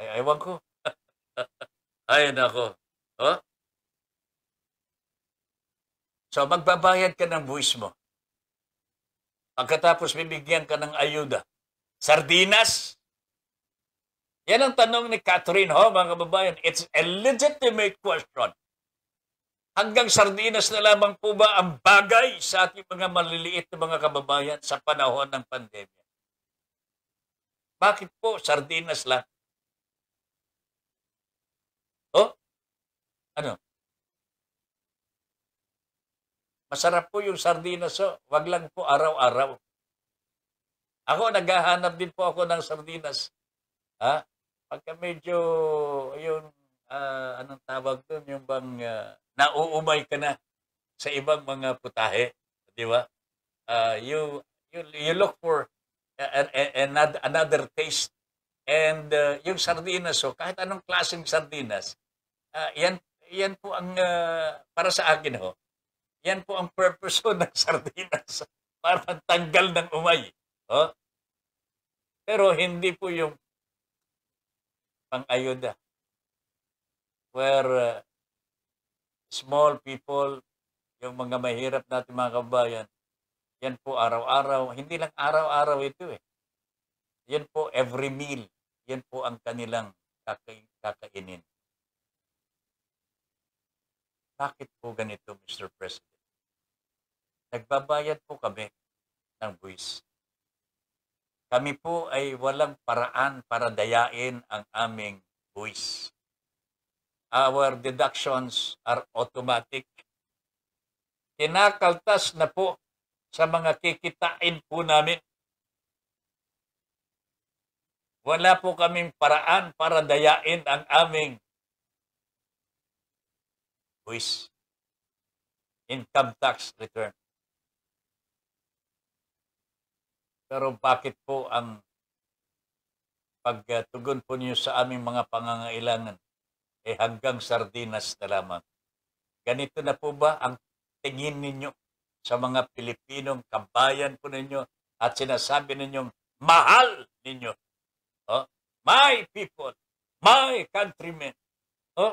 S2: Ay, eh, ewan ko. Ayun ako. ha? So magbabayad ka ng buwis mo. Pagkatapos bibigyan ka ng ayuda. Sardinas, yan ang tanong ni Catherine Ho, mga kababayan. It's a legitimate question. Hanggang sardinas na lamang po ba ang bagay sa ating mga maliliit na mga kababayan sa panahon ng pandemya? Bakit po sardinas lang? Oh? Ano? Masarap po yung sardinas. Oh. Wag lang po araw-araw. Ako, naghahanap din po ako ng sardinas. Ha? pagka medyo, yun, uh, anong tawag doon, yung bang uh, nauumay ka na sa ibang mga putahe, di ba? Uh, you, you, you look for another, another taste. And uh, yung sardinas, so oh, kahit anong klaseng sardinas, uh, yan, yan po ang, uh, para sa akin ho, oh, yan po ang purpose ko oh, ng sardinas para tanggal ng umay. Oh? Pero hindi po yung pang-ayuda where uh, small people, yung mga mahirap natin mga kabayan, yan po araw-araw, hindi lang araw-araw ito eh. Yan po every meal, yan po ang kanilang kakainin. Bakit po ganito, Mr. President? Nagbabayad po kami ng buwis. Kami po ay walang paraan para dayain ang aming buwis. Our deductions are automatic. Kinakaltas na po sa mga kikitain po namin. Wala po kaming paraan para dayain ang aming buwis. Income tax return. Pero bakit po ang pagtugon po niyo sa aming mga pangangailangan eh hanggang sardinas na lamang? Ganito na po ba ang tingin ninyo sa mga Pilipinong kabayan po ninyo at sinasabi ninyong mahal ninyo? Oh, my people, my countrymen. Oh,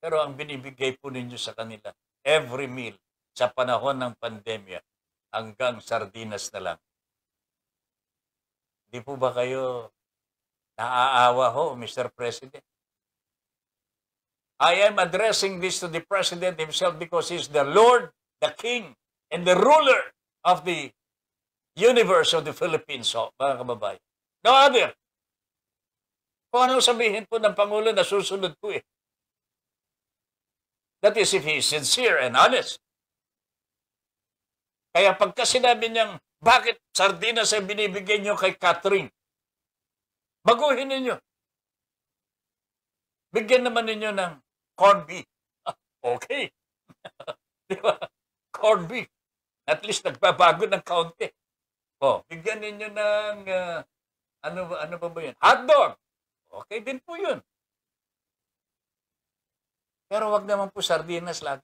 S2: pero ang binibigay po ninyo sa kanila, every meal, sa panahon ng pandemya, hanggang sardinas na lang. Di po ba kayo naaawa ho, Mr. President? I am addressing this to the President himself because he's the Lord, the King, and the ruler of the universe of the Philippines, so, mga kababayan. No other. Kung anong sabihin po ng Pangulo na susunod po eh. That is if he is sincere and honest. Kaya pagka sinabi niyang bakit sardinas ay binibigyan nyo kay Catherine? Baguhin ninyo. Bigyan naman ninyo ng corn beef. okay. Di ba? Corn beef. At least nagbabago ng kaunti. Oh, bigyan ninyo ng uh, ano ano ba ba 'yan? Hotdog. Okay din po 'yun. Pero wag naman po sardinas lagi.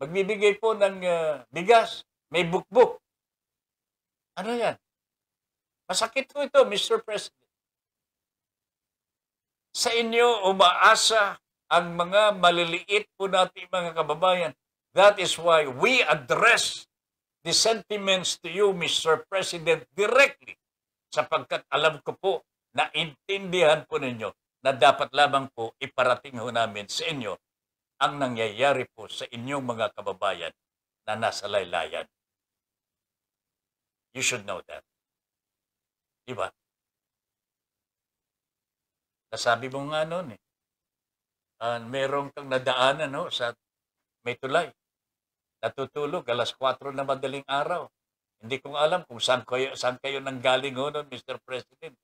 S2: Magbibigay po ng uh, bigas, may bukbuk. Ano yan? Masakit ko ito, Mr. President. Sa inyo umaasa ang mga maliliit po natin mga kababayan. That is why we address the sentiments to you, Mr. President, directly sapagkat alam ko po na intindihan po ninyo na dapat lamang po iparating ho namin sa inyo ang nangyayari po sa inyong mga kababayan na nasa laylayan. You should know that. Di ba? Nasabi mo nga noon eh. Uh, ah, merong kang nadaanan no, sa may tulay. Natutulog alas 4 na madaling araw. Hindi ko alam kung saan kayo, saan kayo nanggaling ho noon, Mr. President.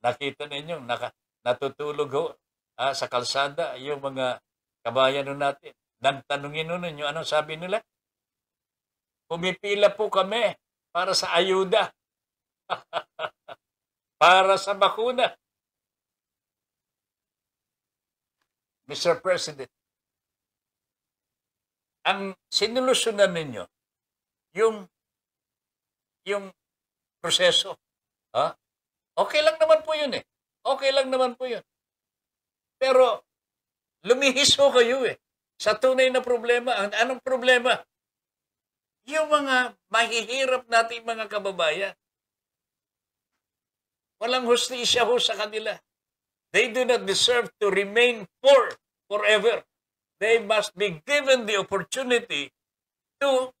S2: Nakita ninyo, naka, natutulog ho ah, sa kalsada yung mga kabayan natin. Nagtanungin nun ninyo, anong sabi nila? Pumipila po kami para sa ayuda, para sa bakuna. Mr. President, ang sinulusyonan ninyo, yung yung proseso. Ha? Okay lang naman po yun eh. Okay lang naman po yun. Pero lumihis ho kayo eh. Sa tunay na problema, anong problema? yung mga mahihirap nating mga kababayan. Walang hustisya ho sa kanila. They do not deserve to remain poor forever. They must be given the opportunity to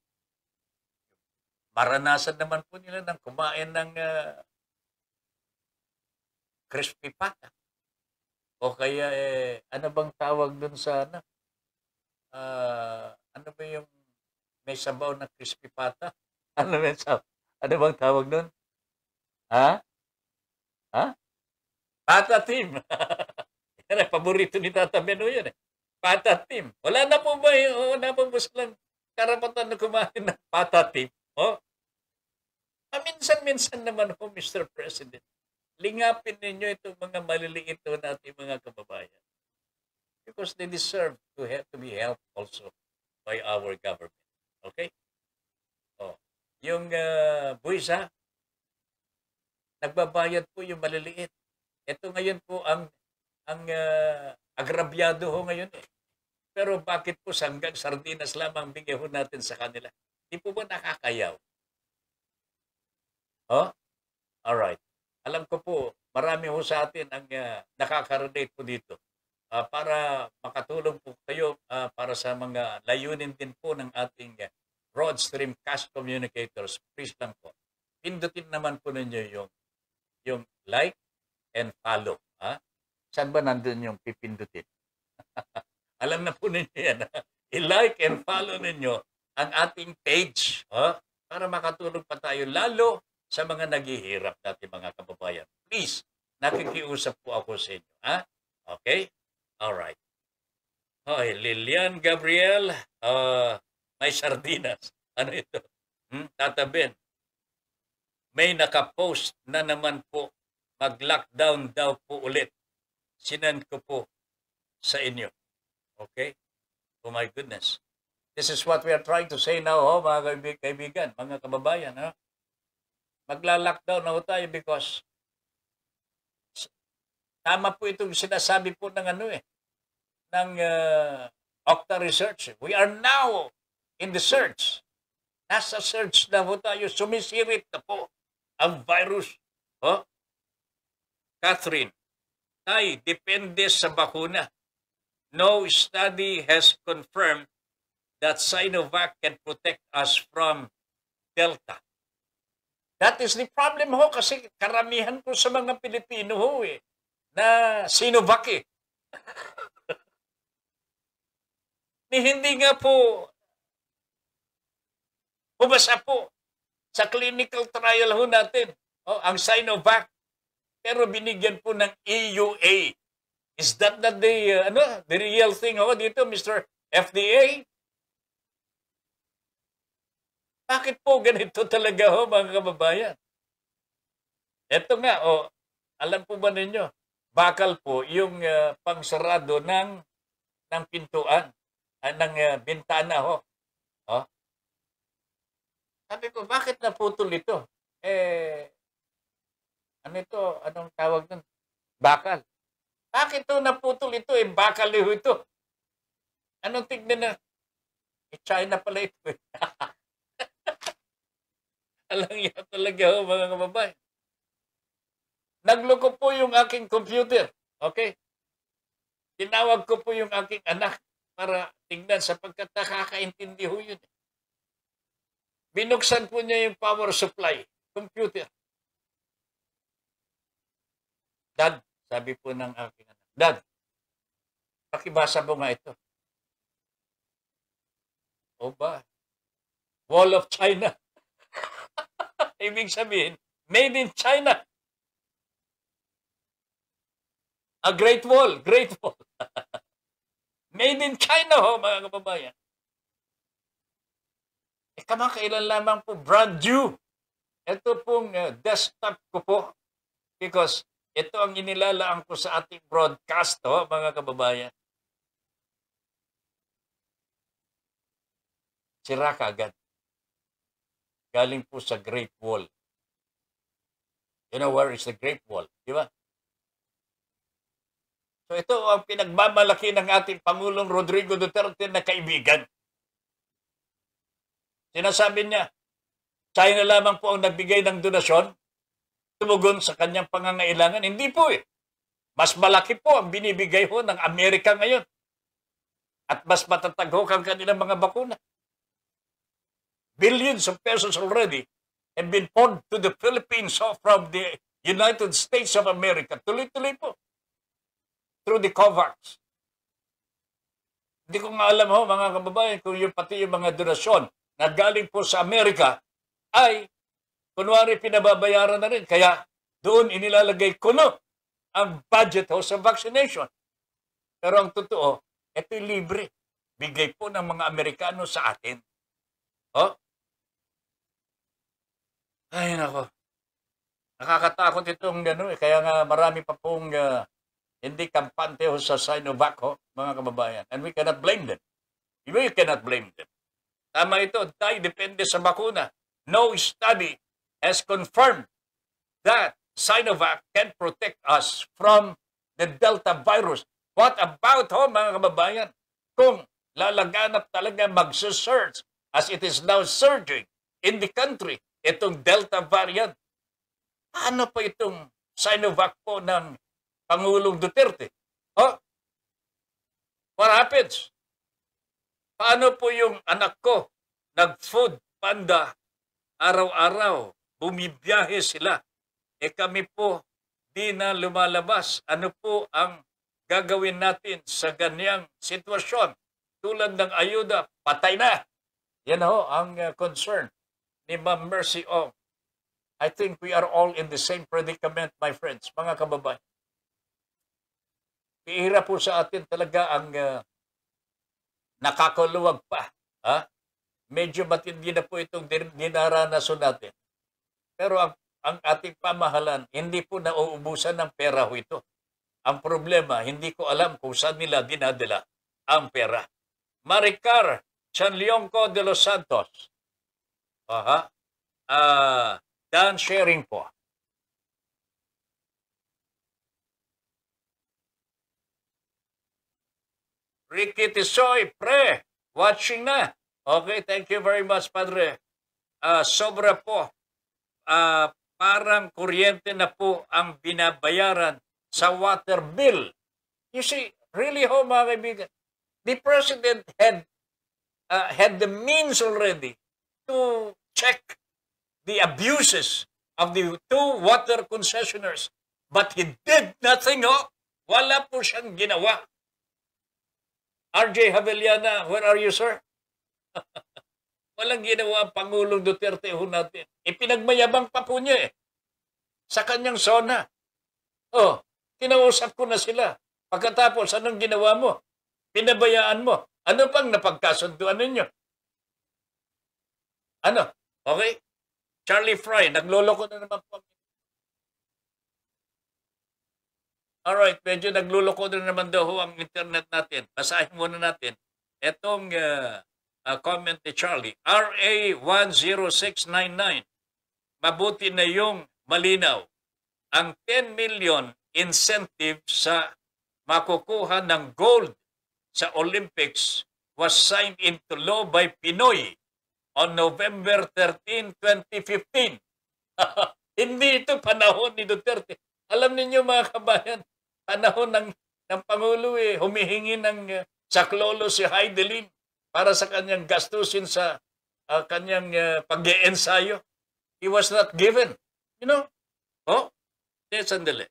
S2: maranasan naman po nila ng kumain ng uh, crispy pata. O kaya, eh, ano bang tawag dun sa, ano, uh, ano ba yung may sabaw na crispy pata. Ano man sa ano bang tawag nun? Ha? Ha? Pata team. yan ang paborito ni Tata Menu yun eh. Pata team. Wala na po ba yung, wala po po karapatan na kumain ng pata team? Oh? paminsan ah, minsan naman ho, Mr. President, lingapin ninyo itong mga maliliit na ating mga kababayan. Because they deserve to, have, to be helped also by our government. Okay? Oh, yung uh, buwisa, nagbabayad po yung maliliit. Ito ngayon po ang ang uh, agrabyado ho ngayon eh. Pero bakit po sanggang sardinas lamang bigay ho natin sa kanila? Hindi po ba nakakayaw? Huh? Oh? Alright. Alam ko po, marami ho sa atin ang uh, nakaka-relate po dito uh, para makatulong po kayo uh, para sa mga layunin din po ng ating uh, eh, Broadstream Cash Communicators. Please lang po. Pindutin naman po ninyo yung, yung like and follow. Ha? Saan ba nandun yung pipindutin? Alam na po ninyo yan. I-like and follow ninyo ang ating page ha? para makatulong pa tayo lalo sa mga naghihirap natin mga kababayan. Please, nakikiusap po ako sa inyo. Ha? Okay? All right. Hoy, Lilian Gabriel, uh, may sardinas. Ano ito? Hmm? Tatabin. May nakapost na naman po, mag-lockdown daw po ulit. Sinan ko po sa inyo. Okay? Oh my goodness. This is what we are trying to say now, oh, mga kaibig, kaibigan, mga kababayan. Oh. Magla-lockdown na ho tayo because Tama po itong sinasabi po ng ano eh, ng uh, Octa Research. We are now in the search. Nasa search na po tayo. Sumisirit na po ang virus. Oh? Catherine, ay depende sa bakuna. No study has confirmed that Sinovac can protect us from Delta. That is the problem ho kasi karamihan po sa mga Pilipino ho eh na sinubaki. Ni hindi nga po bumasa po sa clinical trial ho natin oh, ang Sinovac pero binigyan po ng EUA. Is that not the, uh, ano, the real thing ho dito, Mr. FDA? Bakit po ganito talaga ho mga kababayan? Ito nga, oh, alam po ba ninyo, bakal po yung uh, pangsarado ng ng pintuan uh, ng uh, bintana ho. Oh. Sabi ko, bakit naputol ito? Eh, ano ito? Anong tawag nun? Bakal. Bakit to naputol ito? Eh, bakal ito. Anong tingnan na? Eh, China pala ito. Eh. Alam niya talaga ho, mga kababayan. Nagloko po yung aking computer. Okay? Tinawag ko po yung aking anak para tingnan sapagkat nakakaintindi ho yun. Binuksan po niya yung power supply, computer. Dad, sabi po ng aking anak, Dad, pakibasa mo nga ito. O ba? Wall of China. Ibig sabihin, made in China. A Great Wall, Great Wall. Made in China ho, mga kababayan. E kamakailan lamang po, brand new. Ito pong uh, desktop ko po because ito ang inilalaan ko sa ating broadcast, ho, mga kababayan. Sira ka agad. Galing po sa Great Wall. You know where is the Great Wall, di ba? So ito ang pinagmamalaki ng ating Pangulong Rodrigo Duterte na kaibigan. Sinasabi niya, China lamang po ang nagbigay ng donasyon tumugon sa kanyang pangangailangan. Hindi po eh. Mas malaki po ang binibigay ho ng Amerika ngayon. At mas matatag ho ang kanilang mga bakuna. Billions of pesos already have been poured to the Philippines from the United States of America. Tuloy-tuloy po through the COVAX. Hindi ko nga alam ho mga kababayan kung yung pati yung mga donasyon na galing po sa Amerika ay kunwari pinababayaran na rin. Kaya doon inilalagay ko no ang budget ho sa vaccination. Pero ang totoo, ito'y libre. Bigay po ng mga Amerikano sa atin. Oh? Ay, nako. Nakakatakot itong gano'n. Eh. Kaya nga marami pa pong uh, hindi kampante ho sa Sinovac ho, mga kababayan. And we cannot blame them. We cannot blame them. Tama ito, tayo depende sa bakuna. No study has confirmed that Sinovac can protect us from the Delta virus. What about ho, mga kababayan? Kung lalaganap talaga magsusurge as it is now surging in the country, itong Delta variant, ano pa itong Sinovac po ng Pangulong Duterte. Oh, what happens? Paano po yung anak ko nag-food panda araw-araw? Bumibiyahe sila. E kami po di na lumalabas. Ano po ang gagawin natin sa ganyang sitwasyon? Tulad ng ayuda, patay na. Yan ho ang uh, concern ni Ma'am Mercy Ong. I think we are all in the same predicament, my friends, mga kababayan. Pihira po sa atin talaga ang uh, ah, nakakuluwag pa. Ha? Medyo matindi na po itong dinaranaso natin. Pero ang, ang ating pamahalan, hindi po nauubusan ng pera ho ito. Ang problema, hindi ko alam kung saan nila dinadala ang pera. Maricar Chanlionco de los Santos. Aha. Uh, Dan Sharing po. Ricky Tisoy, pre, watching na. Okay, thank you very much, Padre. Uh, sobra po. Uh, parang kuryente na po ang binabayaran sa water bill. You see, really ho, mga kaibigan, the President had, uh, had the means already to check the abuses of the two water concessioners. But he did nothing, ho. Wala po siyang ginawa. RJ Haveliana, where are you, sir? Walang ginawa ang Pangulong Duterte ho natin. Ipinagmayabang e, pa po niya eh. Sa kanyang zona. Oh, kinausap ko na sila. Pagkatapos, anong ginawa mo? Pinabayaan mo. Ano pang napagkasunduan ninyo? Ano? Okay? Charlie Fry, nagloloko na naman po ang Alright, medyo nagluloko na naman daw ang internet natin. Basahin muna natin. Itong uh, uh, comment ni Charlie. RA10699. Mabuti na yung malinaw. Ang 10 million incentive sa makukuha ng gold sa Olympics was signed into law by Pinoy on November 13, 2015. Hindi ito panahon ni Duterte. Alam ninyo mga kabayan, panahon ng, ng Pangulo eh, humihingi ng uh, saklolo si Heidelin para sa kanyang gastusin sa uh, kanyang uh, eh, pag-iensayo. He was not given. You know? Oh, yes, sandali.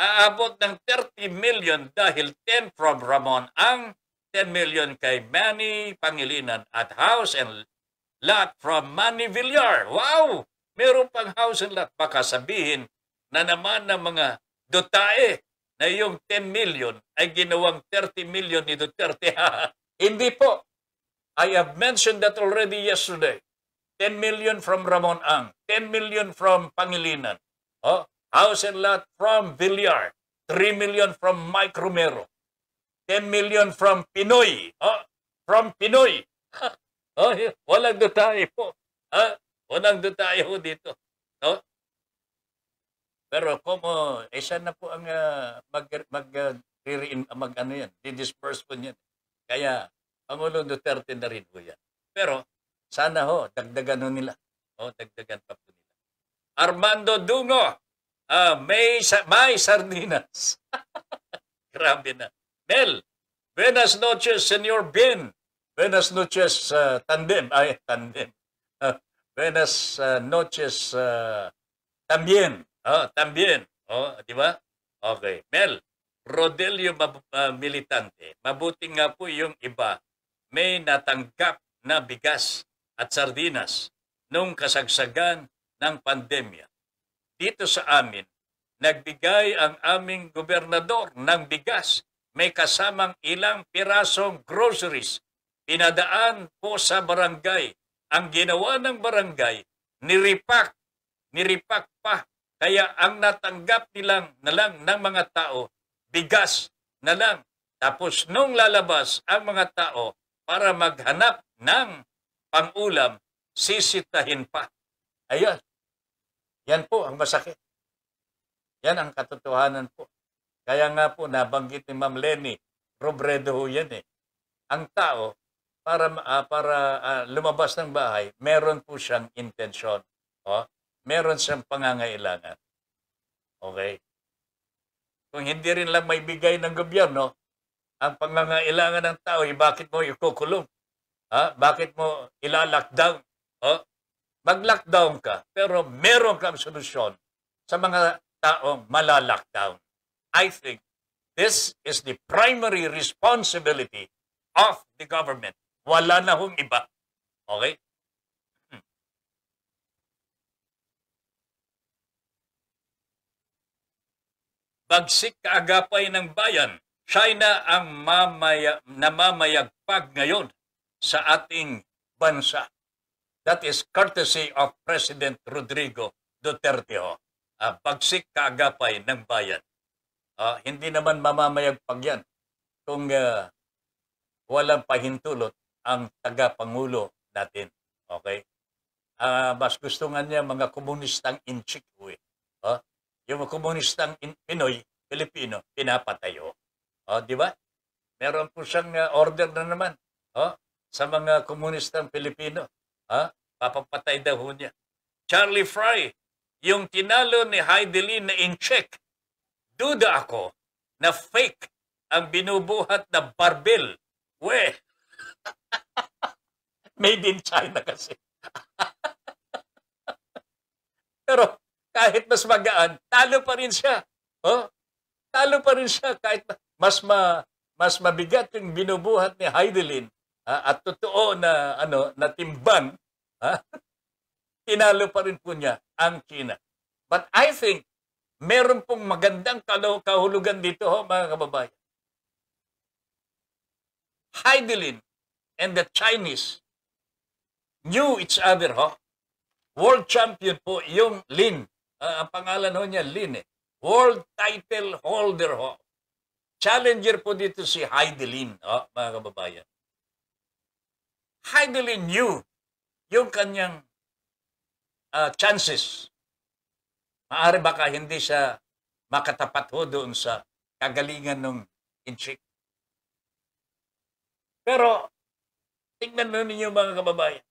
S2: Aabot ng 30 million dahil 10 from Ramon Ang, 10 million kay Manny Pangilinan at House and Lot from Manny Villar. Wow! Meron pang House and Lot. Baka sabihin na naman ng mga dotae na yung 10 million ay ginawang 30 million ni Duterte. Hindi po. I have mentioned that already yesterday. 10 million from Ramon Ang, 10 million from Pangilinan, oh, house and lot from Villar, 3 million from Mike Romero, 10 million from Pinoy, oh, from Pinoy. oh, walang dutahe po. Ah, walang dutahe ho dito. No? Pero como, eh siya na po ang uh, mag, mag, uh, mag ano yan, didisperse po niyan. Kaya, Pangulong Duterte na rin po yan. Pero, sana ho, dagdagan ho nila. O, dagdagan pa po nila. Armando Dungo, uh, may, may sardinas. Grabe na. Mel, buenas noches, Senor Bin. Buenas noches, uh, tandem. Ay, tandem. Uh, buenas uh, noches, uh, también. Oh, también. Oh, di ba? Okay. Mel, Rodelio ah, Militante, mabuti nga po yung iba may natanggap na bigas at sardinas nung kasagsagan ng pandemya. Dito sa amin, nagbigay ang aming gobernador ng bigas. May kasamang ilang pirasong groceries. Pinadaan po sa barangay. Ang ginawa ng barangay, niripak, niripak kaya ang natanggap nilang na lang ng mga tao, bigas na lang. Tapos nung lalabas ang mga tao para maghanap ng pangulam, sisitahin pa. Ayan. Yan po ang masakit. Yan ang katotohanan po. Kaya nga po nabanggit ni Ma'am Lenny, Robredo ho yan eh. Ang tao, para, uh, para uh, lumabas ng bahay, meron po siyang intensyon. Oh? meron siyang pangangailangan. Okay? Kung hindi rin lang may bigay ng gobyerno, ang pangangailangan ng tao, eh, bakit mo ikukulong? Ha? Bakit mo ilalockdown? O? Mag-lockdown ka, pero meron kang solusyon sa mga taong malalockdown. I think this is the primary responsibility of the government. Wala na hong iba. Okay? bagsik kaagapay ng bayan. Siya na ang mamaya, namamayagpag ngayon sa ating bansa. That is courtesy of President Rodrigo Duterte. Ho. Uh, ah, bagsik kaagapay ng bayan. Uh, hindi naman mamamayagpag yan kung uh, walang pahintulot ang tagapangulo natin. Okay? Uh, mas gusto nga niya mga komunistang in chick. Eh. Oh. Uh, yung komunistang Pinoy, Pilipino, pinapatayo. O, di ba? Meron po siyang uh, order na naman o, sa mga komunistang Pilipino. Ha? Papapatay daw niya. Charlie Fry, yung tinalo ni Heidi Lee na in check, duda ako na fake ang binubuhat na barbel. We! Made in China kasi. Pero kahit mas magaan, talo pa rin siya. Oh? Talo pa rin siya kahit mas ma, mas mabigat yung binubuhat ni Heidelin ha? at totoo na ano na timban ha? tinalo pa rin po niya ang China. But I think meron pong magandang kahulugan dito ho mga kababayan. Heidelin and the Chinese knew each other ho. World champion po yung Lin uh, ang pangalan ho niya, Lin. Eh. World title holder ho. Challenger po dito si Heidi Lin, oh, ah, mga kababayan. Heidi Lin knew yung kanyang uh, chances. Maaari baka hindi siya makatapat ho doon sa kagalingan ng inchik. Pero, tingnan mo ninyo mga kababayan.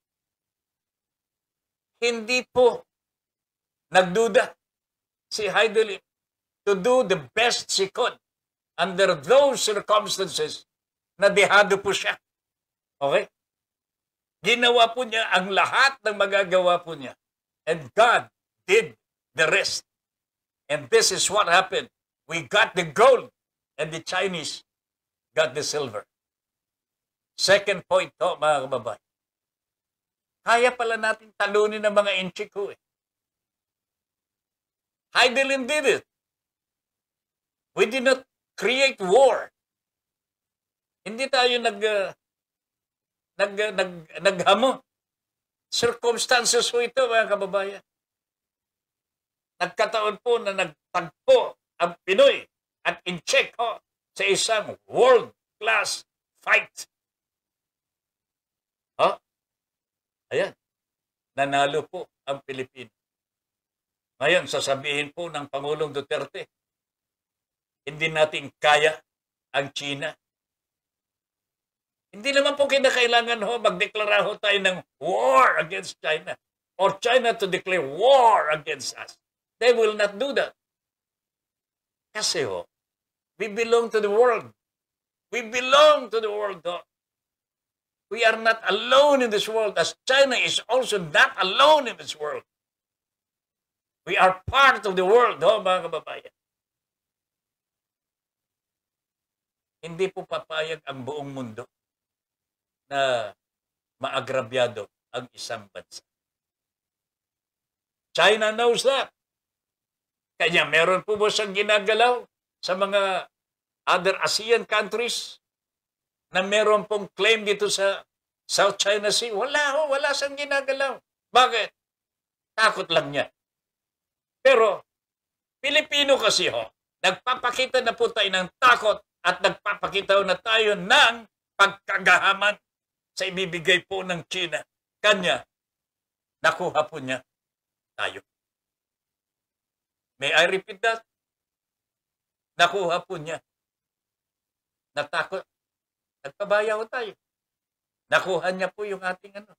S2: Hindi po Nagduda si Heidelin to do the best she could under those circumstances na dehado po siya. Okay? Ginawa po niya ang lahat ng magagawa po niya. And God did the rest. And this is what happened. We got the gold and the Chinese got the silver. Second point to, mga kababay. Kaya pala natin talunin ng mga inchiko eh. Heidelin did it. We did not create war. Hindi tayo nag uh, nag, uh, nag naghamo. Circumstances po ito mga kababayan. Nagkataon po na nagtagpo ang Pinoy at in check ho sa isang world-class fight. Ha? Ayan. Nanalo po ang Pilipinas. Ngayon, sasabihin po ng Pangulong Duterte, hindi natin kaya ang China. Hindi naman po kinakailangan ho, magdeklara ho tayo ng war against China or China to declare war against us. They will not do that. Kasi ho, we belong to the world. We belong to the world ho. We are not alone in this world as China is also not alone in this world. We are part of the world, ho, mga kababayan. Hindi po papayag ang buong mundo na maagrabyado ang isang bansa. China knows that. Kaya meron po ba siyang ginagalaw sa mga other ASEAN countries na meron pong claim dito sa South China Sea? Wala ho, wala siyang ginagalaw. Bakit? Takot lang niya. Pero, Pilipino kasi ho, nagpapakita na po tayo ng takot at nagpapakita na tayo ng pagkagahaman sa ibibigay po ng China. Kanya, nakuha po niya tayo. May I repeat that? Nakuha po niya. Natakot. Nagpabayaw tayo. Nakuha niya po yung ating ano.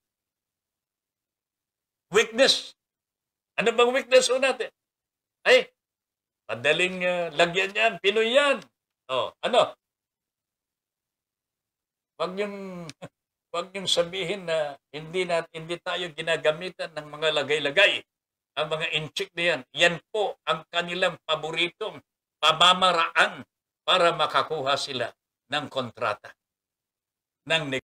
S2: Weakness. Ano bang weakness ho natin? Ay, madaling uh, lagyan yan. Pinoy yan. Oh, ano? Huwag yung huwag yung sabihin na hindi na hindi tayo ginagamitan ng mga lagay-lagay. Ang mga inchik na yan. Yan po ang kanilang paboritong pamamaraan para makakuha sila ng kontrata. Ng